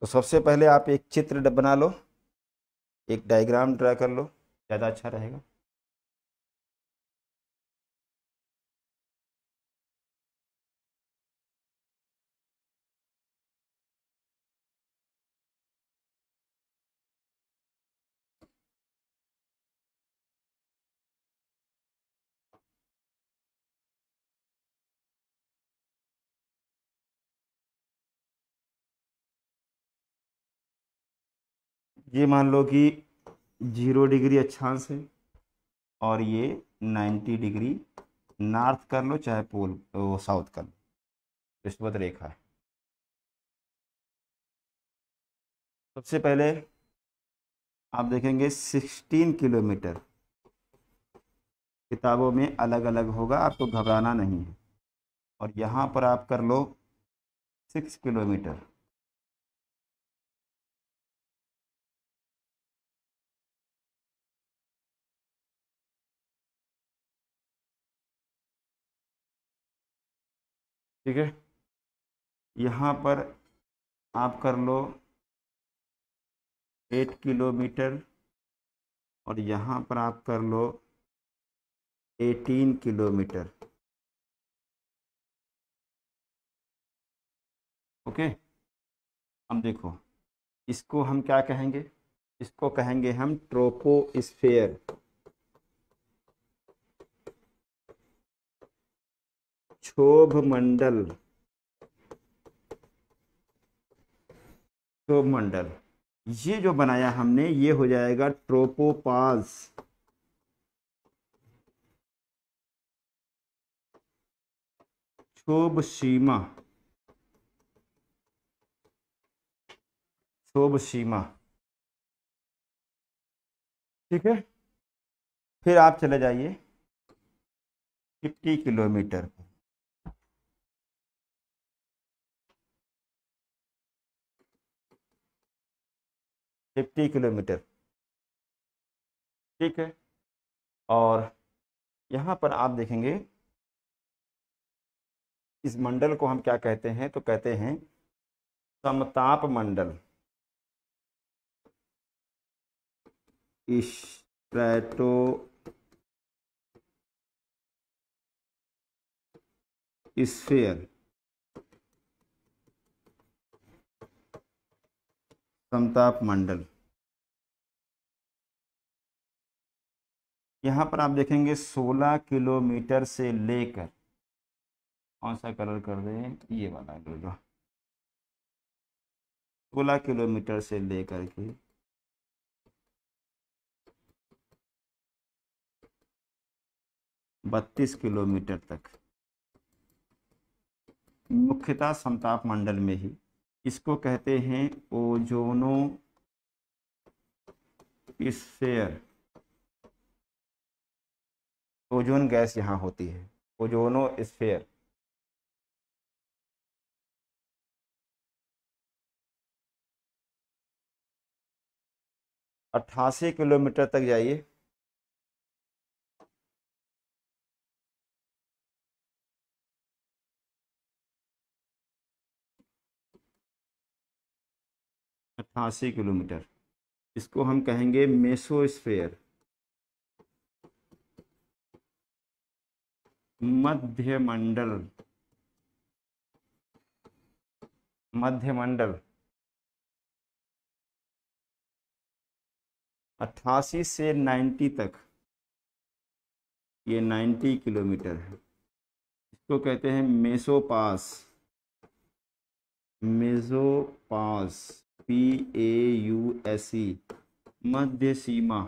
तो सबसे पहले आप एक चित्र बना लो एक डायग्राम ड्रा कर लो ज़्यादा अच्छा रहेगा ये मान लो कि जीरो डिग्री अक्षांश है और ये नाइन्टी डिग्री नॉर्थ कर लो चाहे पोल वो साउथ कर लो रिश्वत रेखा है सबसे पहले आप देखेंगे सिक्सटीन किलोमीटर किताबों में अलग अलग होगा आपको घबराना नहीं है और यहाँ पर आप कर लो सिक्स किलोमीटर ठीक है यहाँ पर आप कर लो एट किलोमीटर और यहाँ पर आप कर लो एटीन किलोमीटर ओके हम देखो इसको हम क्या कहेंगे इसको कहेंगे हम ट्रोपोस्फेयर क्षोभ मंडल क्षोभ मंडल ये जो बनाया हमने ये हो जाएगा ट्रोपोपाज क्षोभ सीमा क्षोभ सीमा ठीक है फिर आप चले जाइए फिफ्टी किलोमीटर फिफ्टी किलोमीटर ठीक है और यहाँ पर आप देखेंगे इस मंडल को हम क्या कहते हैं तो कहते हैं समताप मंडल स्ट्रेटो स्फेयर समताप मंडल यहाँ पर आप देखेंगे 16 किलोमीटर से लेकर कौन सा कलर कर दें ये वाला ले लो सोलह किलोमीटर से लेकर के बत्तीस किलोमीटर तक मुख्यतः समताप मंडल में ही इसको कहते हैं ओजोनो स्फेयर ओजोन गैस यहाँ होती है ओजोनो स्फेयर अट्ठासी किलोमीटर तक जाइए अट्ठासी किलोमीटर इसको हम कहेंगे मेसोस्फेयर मध्यमंडल मध्यमंडल अट्ठासी से नाइन्टी तक ये नाइन्टी किलोमीटर है इसको कहते हैं mesopause pause mesopause P A U S E मध्य सीमा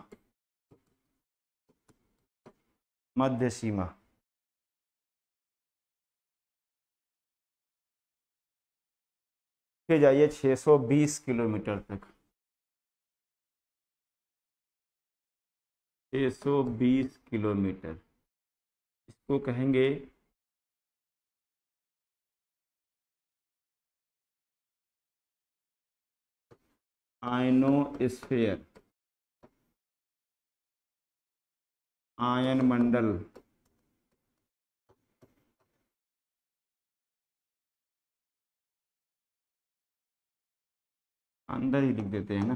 मध्य सीमा के जाइए 620 किलोमीटर तक 620 किलोमीटर इसको कहेंगे आयनोस्फेयर आयन मंडल अंदर ही लिख देते हैं ना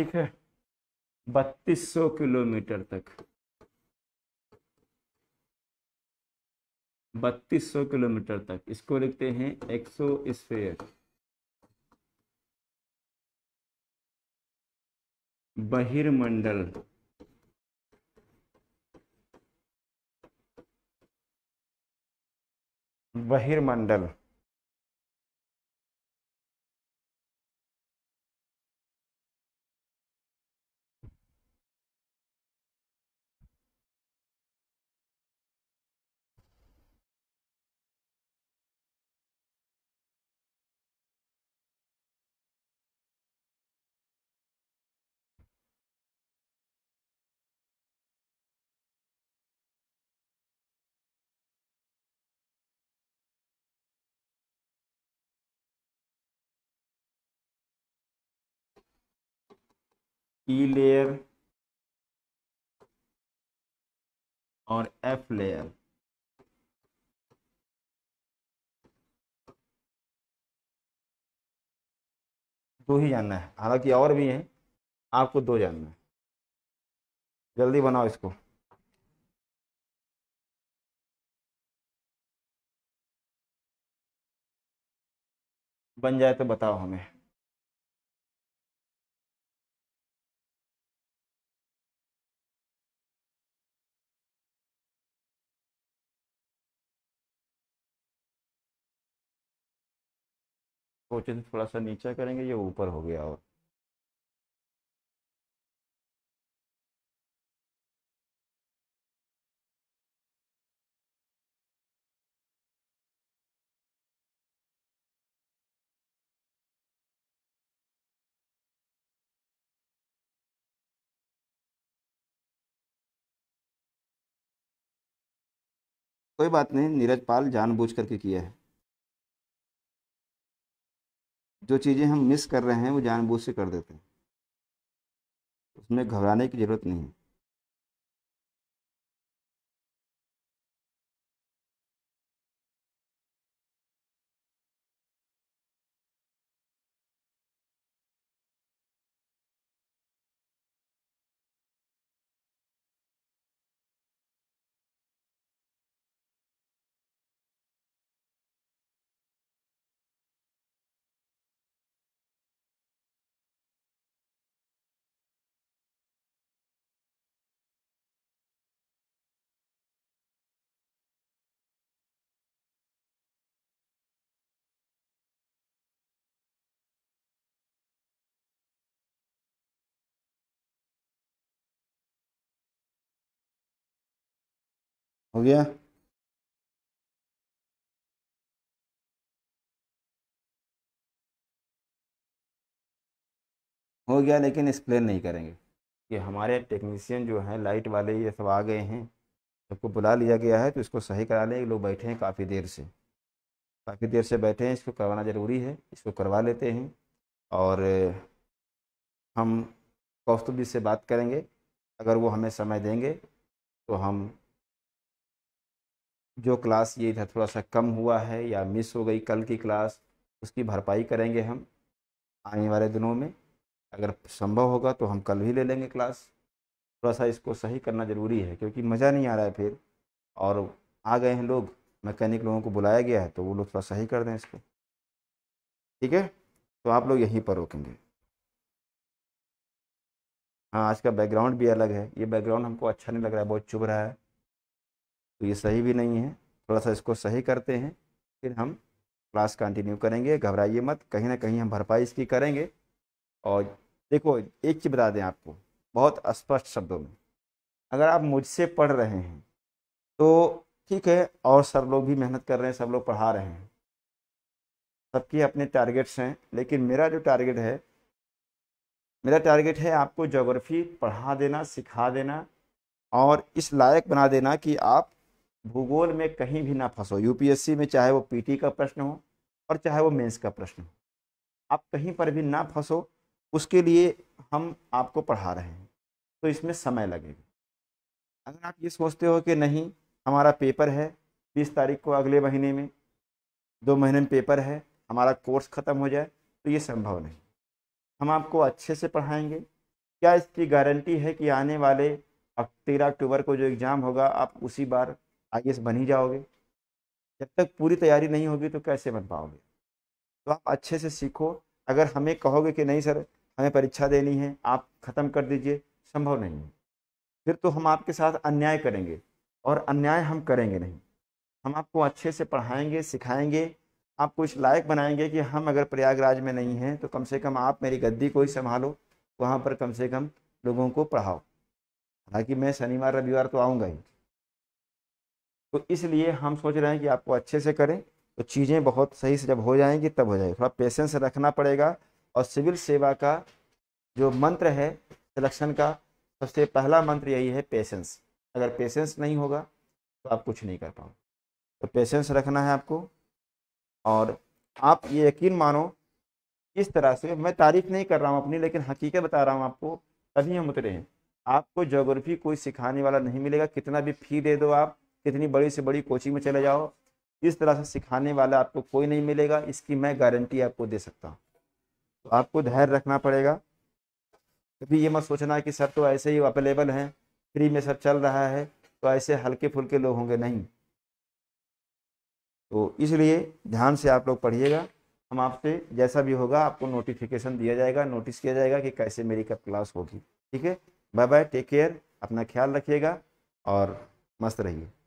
ठीक है बत्तीस किलोमीटर तक बत्तीस सौ किलोमीटर तक इसको लिखते हैं एक्सो स्फेयर बहिर्मंडल बहिर्मंडल ई e लेयर और एफ लेयर दो ही जानना है हालांकि और भी हैं आपको दो जानना है जल्दी बनाओ इसको बन जाए तो बताओ हमें सोचे थोड़ा सा नीचा करेंगे ये ऊपर हो गया और कोई बात नहीं नीरज पाल जानबूझ करके किया है जो चीज़ें हम मिस कर रहे हैं वो जानबूझ से कर देते हैं उसमें घबराने की ज़रूरत नहीं है हो गया हो गया लेकिन एक्सप्लेन नहीं करेंगे कि हमारे टेक्नीशियन जो हैं लाइट वाले ये सब आ गए हैं सबको बुला लिया गया है तो इसको सही करा लें लोग बैठे हैं काफ़ी देर से काफ़ी देर से बैठे हैं इसको करवाना ज़रूरी है इसको करवा लेते हैं और हम कौस्तुबी से बात करेंगे अगर वो हमें समय देंगे तो हम जो क्लास ये था थोड़ा सा कम हुआ है या मिस हो गई कल की क्लास उसकी भरपाई करेंगे हम आने वाले दिनों में अगर संभव होगा तो हम कल भी ले लेंगे क्लास थोड़ा सा इसको सही करना ज़रूरी है क्योंकि मज़ा नहीं आ रहा है फिर और आ गए हैं लोग मैकेनिक लोगों को बुलाया गया है तो वो लोग थोड़ा सही कर दें इसको ठीक है तो आप लोग यहीं पर रोकेंगे हाँ आज का बैकग्राउंड भी अलग है ये बैकग्राउंड हमको अच्छा नहीं लग रहा है बहुत चुभ रहा है तो ये सही भी नहीं है थोड़ा सा इसको सही करते हैं फिर हम क्लास कंटिन्यू करेंगे घबराइए मत कहीं ना कहीं हम भरपाई इसकी करेंगे और देखो एक चीज़ बता दें आपको बहुत स्पष्ट शब्दों में अगर आप मुझसे पढ़ रहे हैं तो ठीक है और सब लोग भी मेहनत कर रहे हैं सब लोग पढ़ा रहे हैं सबके अपने टारगेट्स हैं लेकिन मेरा जो टारगेट है मेरा टारगेट है आपको जोग्राफ़ी पढ़ा देना सिखा देना और इस लायक बना देना कि आप भूगोल में कहीं भी ना फंसो यूपीएससी में चाहे वो पीटी का प्रश्न हो और चाहे वो मेंस का प्रश्न हो आप कहीं पर भी ना फंसो उसके लिए हम आपको पढ़ा रहे हैं तो इसमें समय लगेगा अगर आप ये सोचते हो कि नहीं हमारा पेपर है बीस तारीख को अगले महीने में दो महीने में पेपर है हमारा कोर्स ख़त्म हो जाए तो ये संभव नहीं हम आपको अच्छे से पढ़ाएंगे क्या इसकी गारंटी है कि आने वाले तेरह अक्टूबर को जो एग्ज़ाम होगा आप उसी बार आई बन ही जाओगे जब तक पूरी तैयारी नहीं होगी तो कैसे बन पाओगे तो आप अच्छे से सीखो अगर हमें कहोगे कि नहीं सर हमें परीक्षा देनी है आप ख़त्म कर दीजिए संभव नहीं है फिर तो हम आपके साथ अन्याय करेंगे और अन्याय हम करेंगे नहीं हम आपको अच्छे से पढ़ाएंगे सिखाएंगे आपको इस लायक बनाएंगे कि हम अगर प्रयागराज में नहीं हैं तो कम से कम आप मेरी गद्दी को ही संभालो वहाँ पर कम से कम लोगों को पढ़ाओ हालांकि मैं शनिवार रविवार तो आऊँगा ही तो इसलिए हम सोच रहे हैं कि आपको अच्छे से करें तो चीज़ें बहुत सही से जब हो जाएंगी तब हो जाएगी थोड़ा पेशेंस रखना पड़ेगा और सिविल सेवा का जो मंत्र है सिलेक्शन का सबसे पहला मंत्र यही है पेशेंस अगर पेशेंस नहीं होगा तो आप कुछ नहीं कर पाओगे तो पेशेंस रखना है आपको और आप ये यकीन मानो इस तरह से मैं तारीफ नहीं कर रहा हूँ अपनी लेकिन हकीकत बता रहा हूँ आपको तभी हम उतरे हैं आपको जोग्राफी कोई सिखाने वाला नहीं मिलेगा कितना भी फी दे दो आप कितनी बड़ी से बड़ी कोचिंग में चले जाओ इस तरह से सिखाने वाला आपको कोई नहीं मिलेगा इसकी मैं गारंटी आपको दे सकता हूँ तो आपको धैर्य रखना पड़ेगा कभी ये मत सोचना कि सर तो ऐसे ही अवेलेबल हैं फ्री में सर चल रहा है तो ऐसे हल्के फुल्के लोग होंगे नहीं तो इसलिए ध्यान से आप लोग पढ़िएगा हम आपसे जैसा भी होगा आपको नोटिफिकेशन दिया जाएगा नोटिस किया जाएगा कि कैसे मेरी कब क्लास होगी ठीक है बाय बाय टेक केयर अपना ख्याल रखिएगा और मस्त रहिए